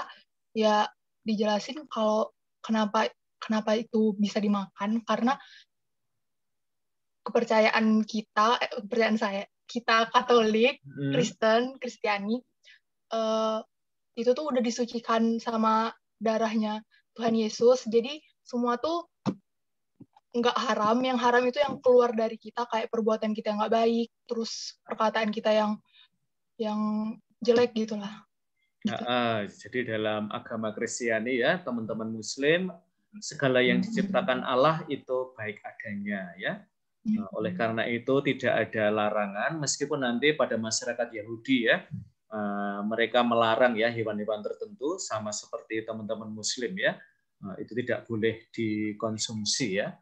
ya dijelasin kalau kenapa kenapa itu bisa dimakan karena kepercayaan kita eh, kepercayaan saya kita Katolik
hmm. Kristen
Kristiani uh, itu tuh udah disucikan sama darahnya Tuhan Yesus jadi semua tuh nggak haram yang haram itu yang keluar dari kita kayak perbuatan kita yang nggak baik terus perkataan kita yang yang jelek gitulah
gitu. nah, ah, jadi dalam agama Kristiani ya teman-teman Muslim segala yang hmm. diciptakan Allah itu baik adanya ya nah, oleh karena itu tidak ada larangan meskipun nanti pada masyarakat Yahudi ya ah, mereka melarang ya hewan-hewan tertentu sama seperti teman-teman Muslim ya Eh, itu tidak boleh dikonsumsi ya.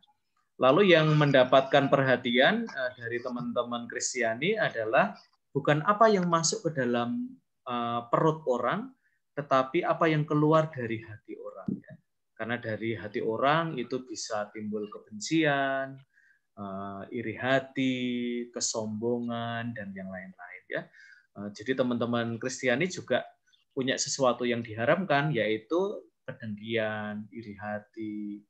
Lalu yang mendapatkan perhatian eh, dari teman-teman Kristiani adalah bukan apa yang masuk ke dalam eh, perut orang, tetapi apa yang keluar dari hati orang. Ya. Karena dari hati orang itu bisa timbul kebencian, iri hati, kesombongan, dan yang lain-lain. Ya. Jadi teman-teman Kristiani juga punya sesuatu yang diharamkan, yaitu kedengkian, iri hati,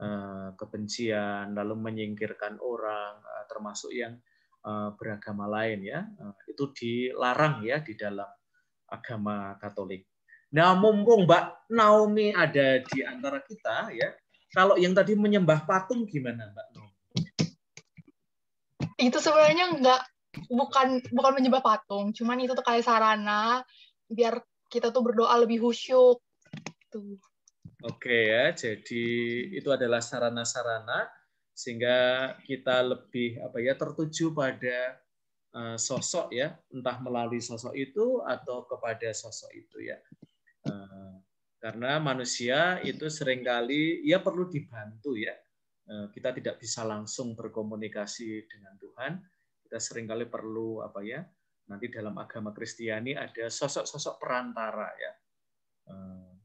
eh, kebencian, lalu menyingkirkan orang, eh, termasuk yang eh, beragama lain ya, itu dilarang ya di dalam agama Katolik. Nah, mumpung Mbak Naomi ada di antara kita ya, kalau yang tadi menyembah patung gimana Mbak
Naomi?
Itu sebenarnya enggak bukan bukan menyembah patung, cuman itu tuh kayak sarana biar kita tuh berdoa lebih khusyuk
itu.
Oke ya, jadi itu adalah sarana-sarana sehingga kita lebih apa ya tertuju pada eh, sosok ya, entah melalui sosok itu atau kepada sosok itu ya. Eh, karena manusia itu seringkali ya perlu dibantu ya. Eh, kita tidak bisa langsung berkomunikasi dengan Tuhan, kita seringkali perlu apa ya? Nanti dalam agama Kristiani ada sosok-sosok perantara ya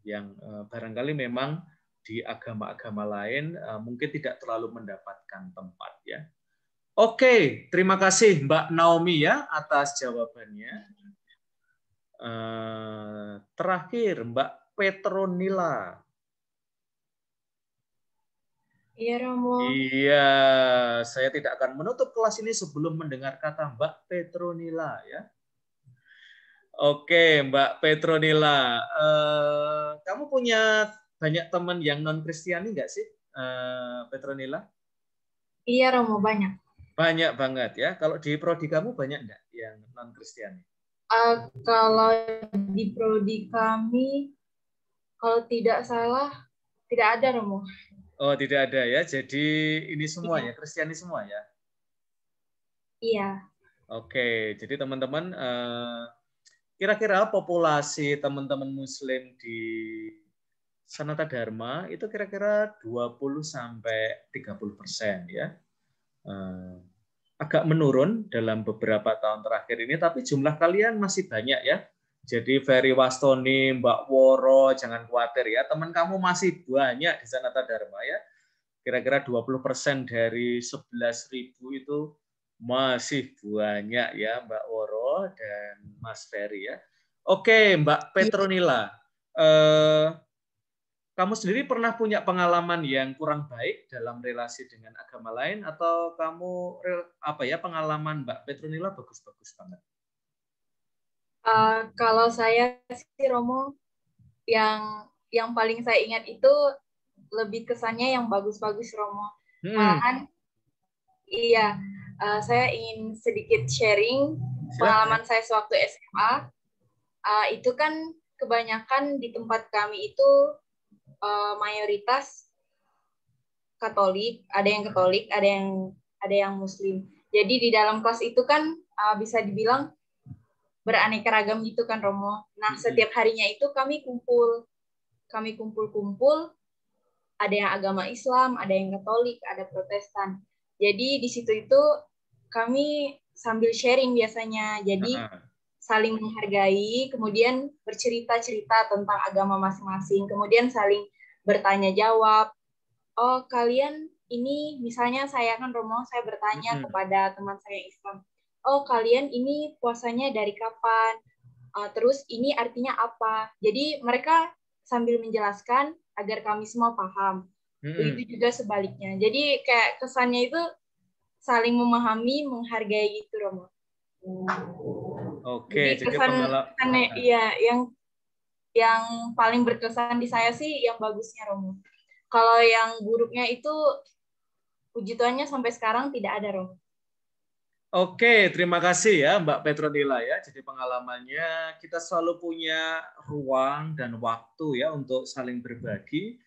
yang eh, barangkali memang di agama-agama lain eh, mungkin tidak terlalu mendapatkan tempat ya. Oke, terima kasih Mbak Naomi ya atas jawabannya. Eh, terakhir Mbak Petronila.
Iya Romo.
Iya, saya tidak akan menutup kelas ini sebelum mendengar kata Mbak Petronila ya. Oke, Mbak Petronila, uh, kamu punya banyak teman yang non Kristiani nggak sih, uh, Petronila?
Iya, Romo banyak.
Banyak banget ya. Kalau di prodi kamu banyak nggak yang non
Kristiani? Uh, eh, kalau di prodi kami, kalau tidak salah, tidak ada Romo.
Oh, tidak ada ya. Jadi ini semua iya. ya, Kristiani semua ya. Iya. Oke, jadi teman-teman kira-kira populasi teman-teman muslim di Sanata Dharma itu kira-kira 20 sampai 30 persen ya. Eh, agak menurun dalam beberapa tahun terakhir ini, tapi jumlah kalian masih banyak ya. Jadi Ferry Wastoni, Mbak Woro, jangan khawatir ya. Teman kamu masih banyak di Sanata Dharma ya. Kira-kira 20 persen dari sebelas ribu itu masih banyak ya Mbak Woro dan Mas Ferry ya. Oke Mbak iya. Petronila, eh, kamu sendiri pernah punya pengalaman yang kurang baik dalam relasi dengan agama lain atau kamu apa ya pengalaman Mbak Petronila bagus-bagus banget?
Uh, kalau saya sih Romo yang yang paling saya ingat itu lebih kesannya yang bagus-bagus Romo. Hmm. Malahan iya uh, saya ingin sedikit sharing pengalaman saya sewaktu SMA. Uh, eh, itu kan kebanyakan di tempat kami itu uh, mayoritas Katolik, ada yang Katolik, ada yang ada yang Muslim. Jadi di dalam kelas itu kan uh, bisa dibilang beraneka ragam gitu kan Romo. Nah setiap harinya itu kami kumpul, kami kumpul-kumpul. Ada yang agama Islam, ada yang Katolik, ada Protestan. Jadi di situ itu kami sambil sharing biasanya. Jadi saling menghargai, kemudian bercerita-cerita tentang agama masing-masing, kemudian saling bertanya jawab. Oh, kalian ini misalnya saya kan Romo, saya bertanya mm -hmm. kepada teman saya Islam. Oh, kalian ini puasanya dari kapan? Uh, terus ini artinya apa? Jadi mereka sambil menjelaskan agar kami semua paham mm-hmm. Itu juga sebaliknya jadi kayak kesannya itu saling memahami menghargai gitu Romo
oke okay, jadi kesan kesannya ya
yang yang paling berkesan di saya sih yang bagusnya Romo kalau yang buruknya itu puji Tuhannya sampai sekarang tidak ada Romo
Oke, terima kasih ya Mbak Petronila ya. Jadi pengalamannya kita selalu punya ruang dan waktu ya untuk saling berbagi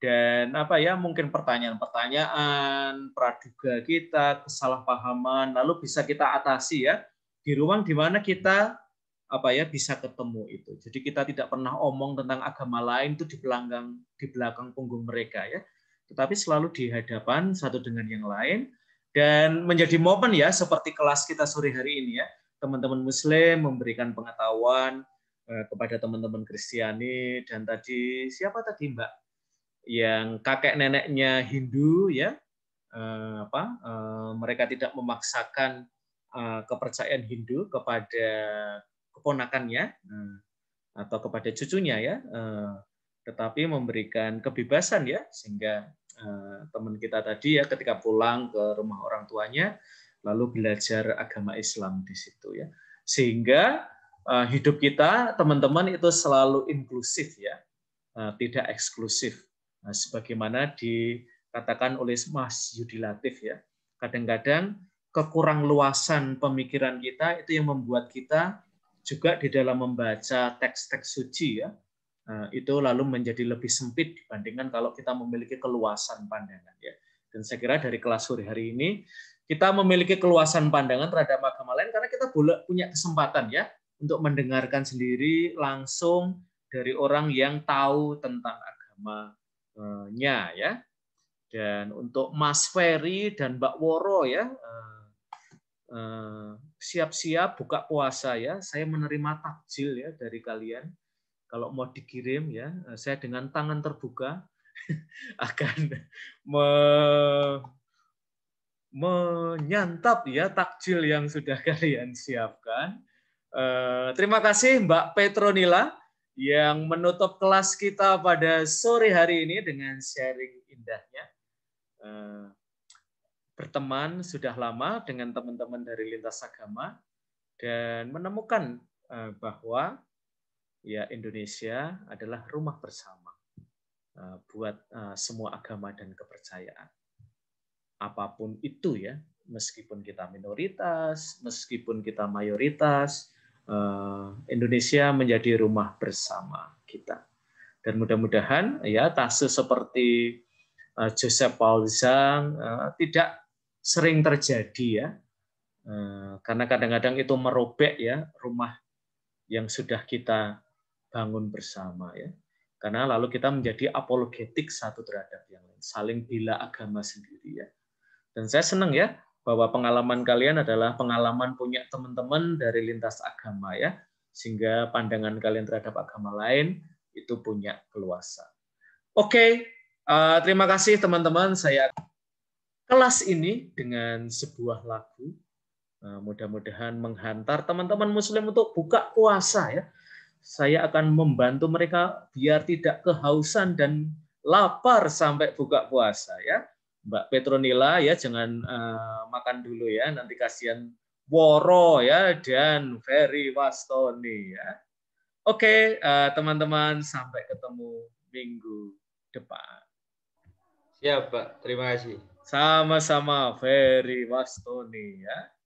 dan apa ya mungkin pertanyaan-pertanyaan praduga kita kesalahpahaman lalu bisa kita atasi ya di ruang di mana kita apa ya bisa ketemu itu jadi kita tidak pernah omong tentang agama lain itu di belakang di belakang punggung mereka ya tetapi selalu di hadapan satu dengan yang lain dan menjadi momen ya seperti kelas kita sore hari ini ya teman-teman muslim memberikan pengetahuan eh, kepada teman-teman Kristiani dan tadi siapa tadi Mbak yang kakek neneknya Hindu ya eh, apa eh, mereka tidak memaksakan eh, kepercayaan Hindu kepada keponakannya atau kepada cucunya ya tetapi memberikan kebebasan ya sehingga teman kita tadi ya ketika pulang ke rumah orang tuanya lalu belajar agama Islam di situ ya sehingga hidup kita teman-teman itu selalu inklusif ya tidak eksklusif Nah, sebagaimana dikatakan oleh Mas Yudi Latif ya. Kadang-kadang kekurang luasan pemikiran kita itu yang membuat kita juga di dalam membaca teks-teks suci ya eh, itu lalu menjadi lebih sempit dibandingkan kalau kita memiliki keluasan pandangan ya dan saya kira dari kelas sore hari ini kita memiliki keluasan pandangan terhadap agama lain karena kita boleh punya kesempatan ya untuk mendengarkan sendiri langsung dari orang yang tahu tentang agama nya ya. Dan untuk Mas Ferry dan Mbak Woro ya eh, eh, siap-siap buka puasa ya. Saya menerima takjil ya dari kalian. Kalau mau dikirim ya, eh, saya dengan tangan terbuka [laughs] akan me menyantap ya takjil yang sudah [laughs] kalian siapkan. Terima kasih Mbak Petronila yang menutup kelas kita pada sore hari ini dengan sharing indahnya. Eh, berteman sudah lama dengan teman-teman dari lintas agama dan menemukan eh, bahwa ya Indonesia adalah rumah bersama eh, buat semua agama dan kepercayaan. Apapun itu ya, meskipun kita minoritas, meskipun kita mayoritas, Eh, Indonesia menjadi rumah bersama kita. Dan mudah-mudahan ya kasus seperti eh, Joseph Paul Zhang eh, tidak sering terjadi ya. Karena kadang-kadang itu merobek ya rumah yang sudah kita bangun bersama ya. Karena lalu kita menjadi apologetik satu terhadap yang lain, saling bila agama sendiri ya. Dan saya senang ya bahwa pengalaman kalian adalah pengalaman punya teman-teman dari lintas agama ya, sehingga pandangan kalian terhadap agama lain itu punya keluasa. Oke, okay. uh, eh, terima kasih teman-teman. Saya kelas ini dengan sebuah lagu. Uh, Mudah-mudahan menghantar teman-teman Muslim untuk buka puasa ya. Saya akan membantu mereka biar tidak kehausan dan lapar sampai buka puasa ya. Mbak Petronila ya jangan uh, makan dulu ya nanti kasihan Woro ya dan Ferry Wastoni ya. Oke, okay, uh, eh, teman-teman sampai ketemu minggu depan. Siap, Pak. Terima kasih. Sama-sama Ferry Wastoni ya.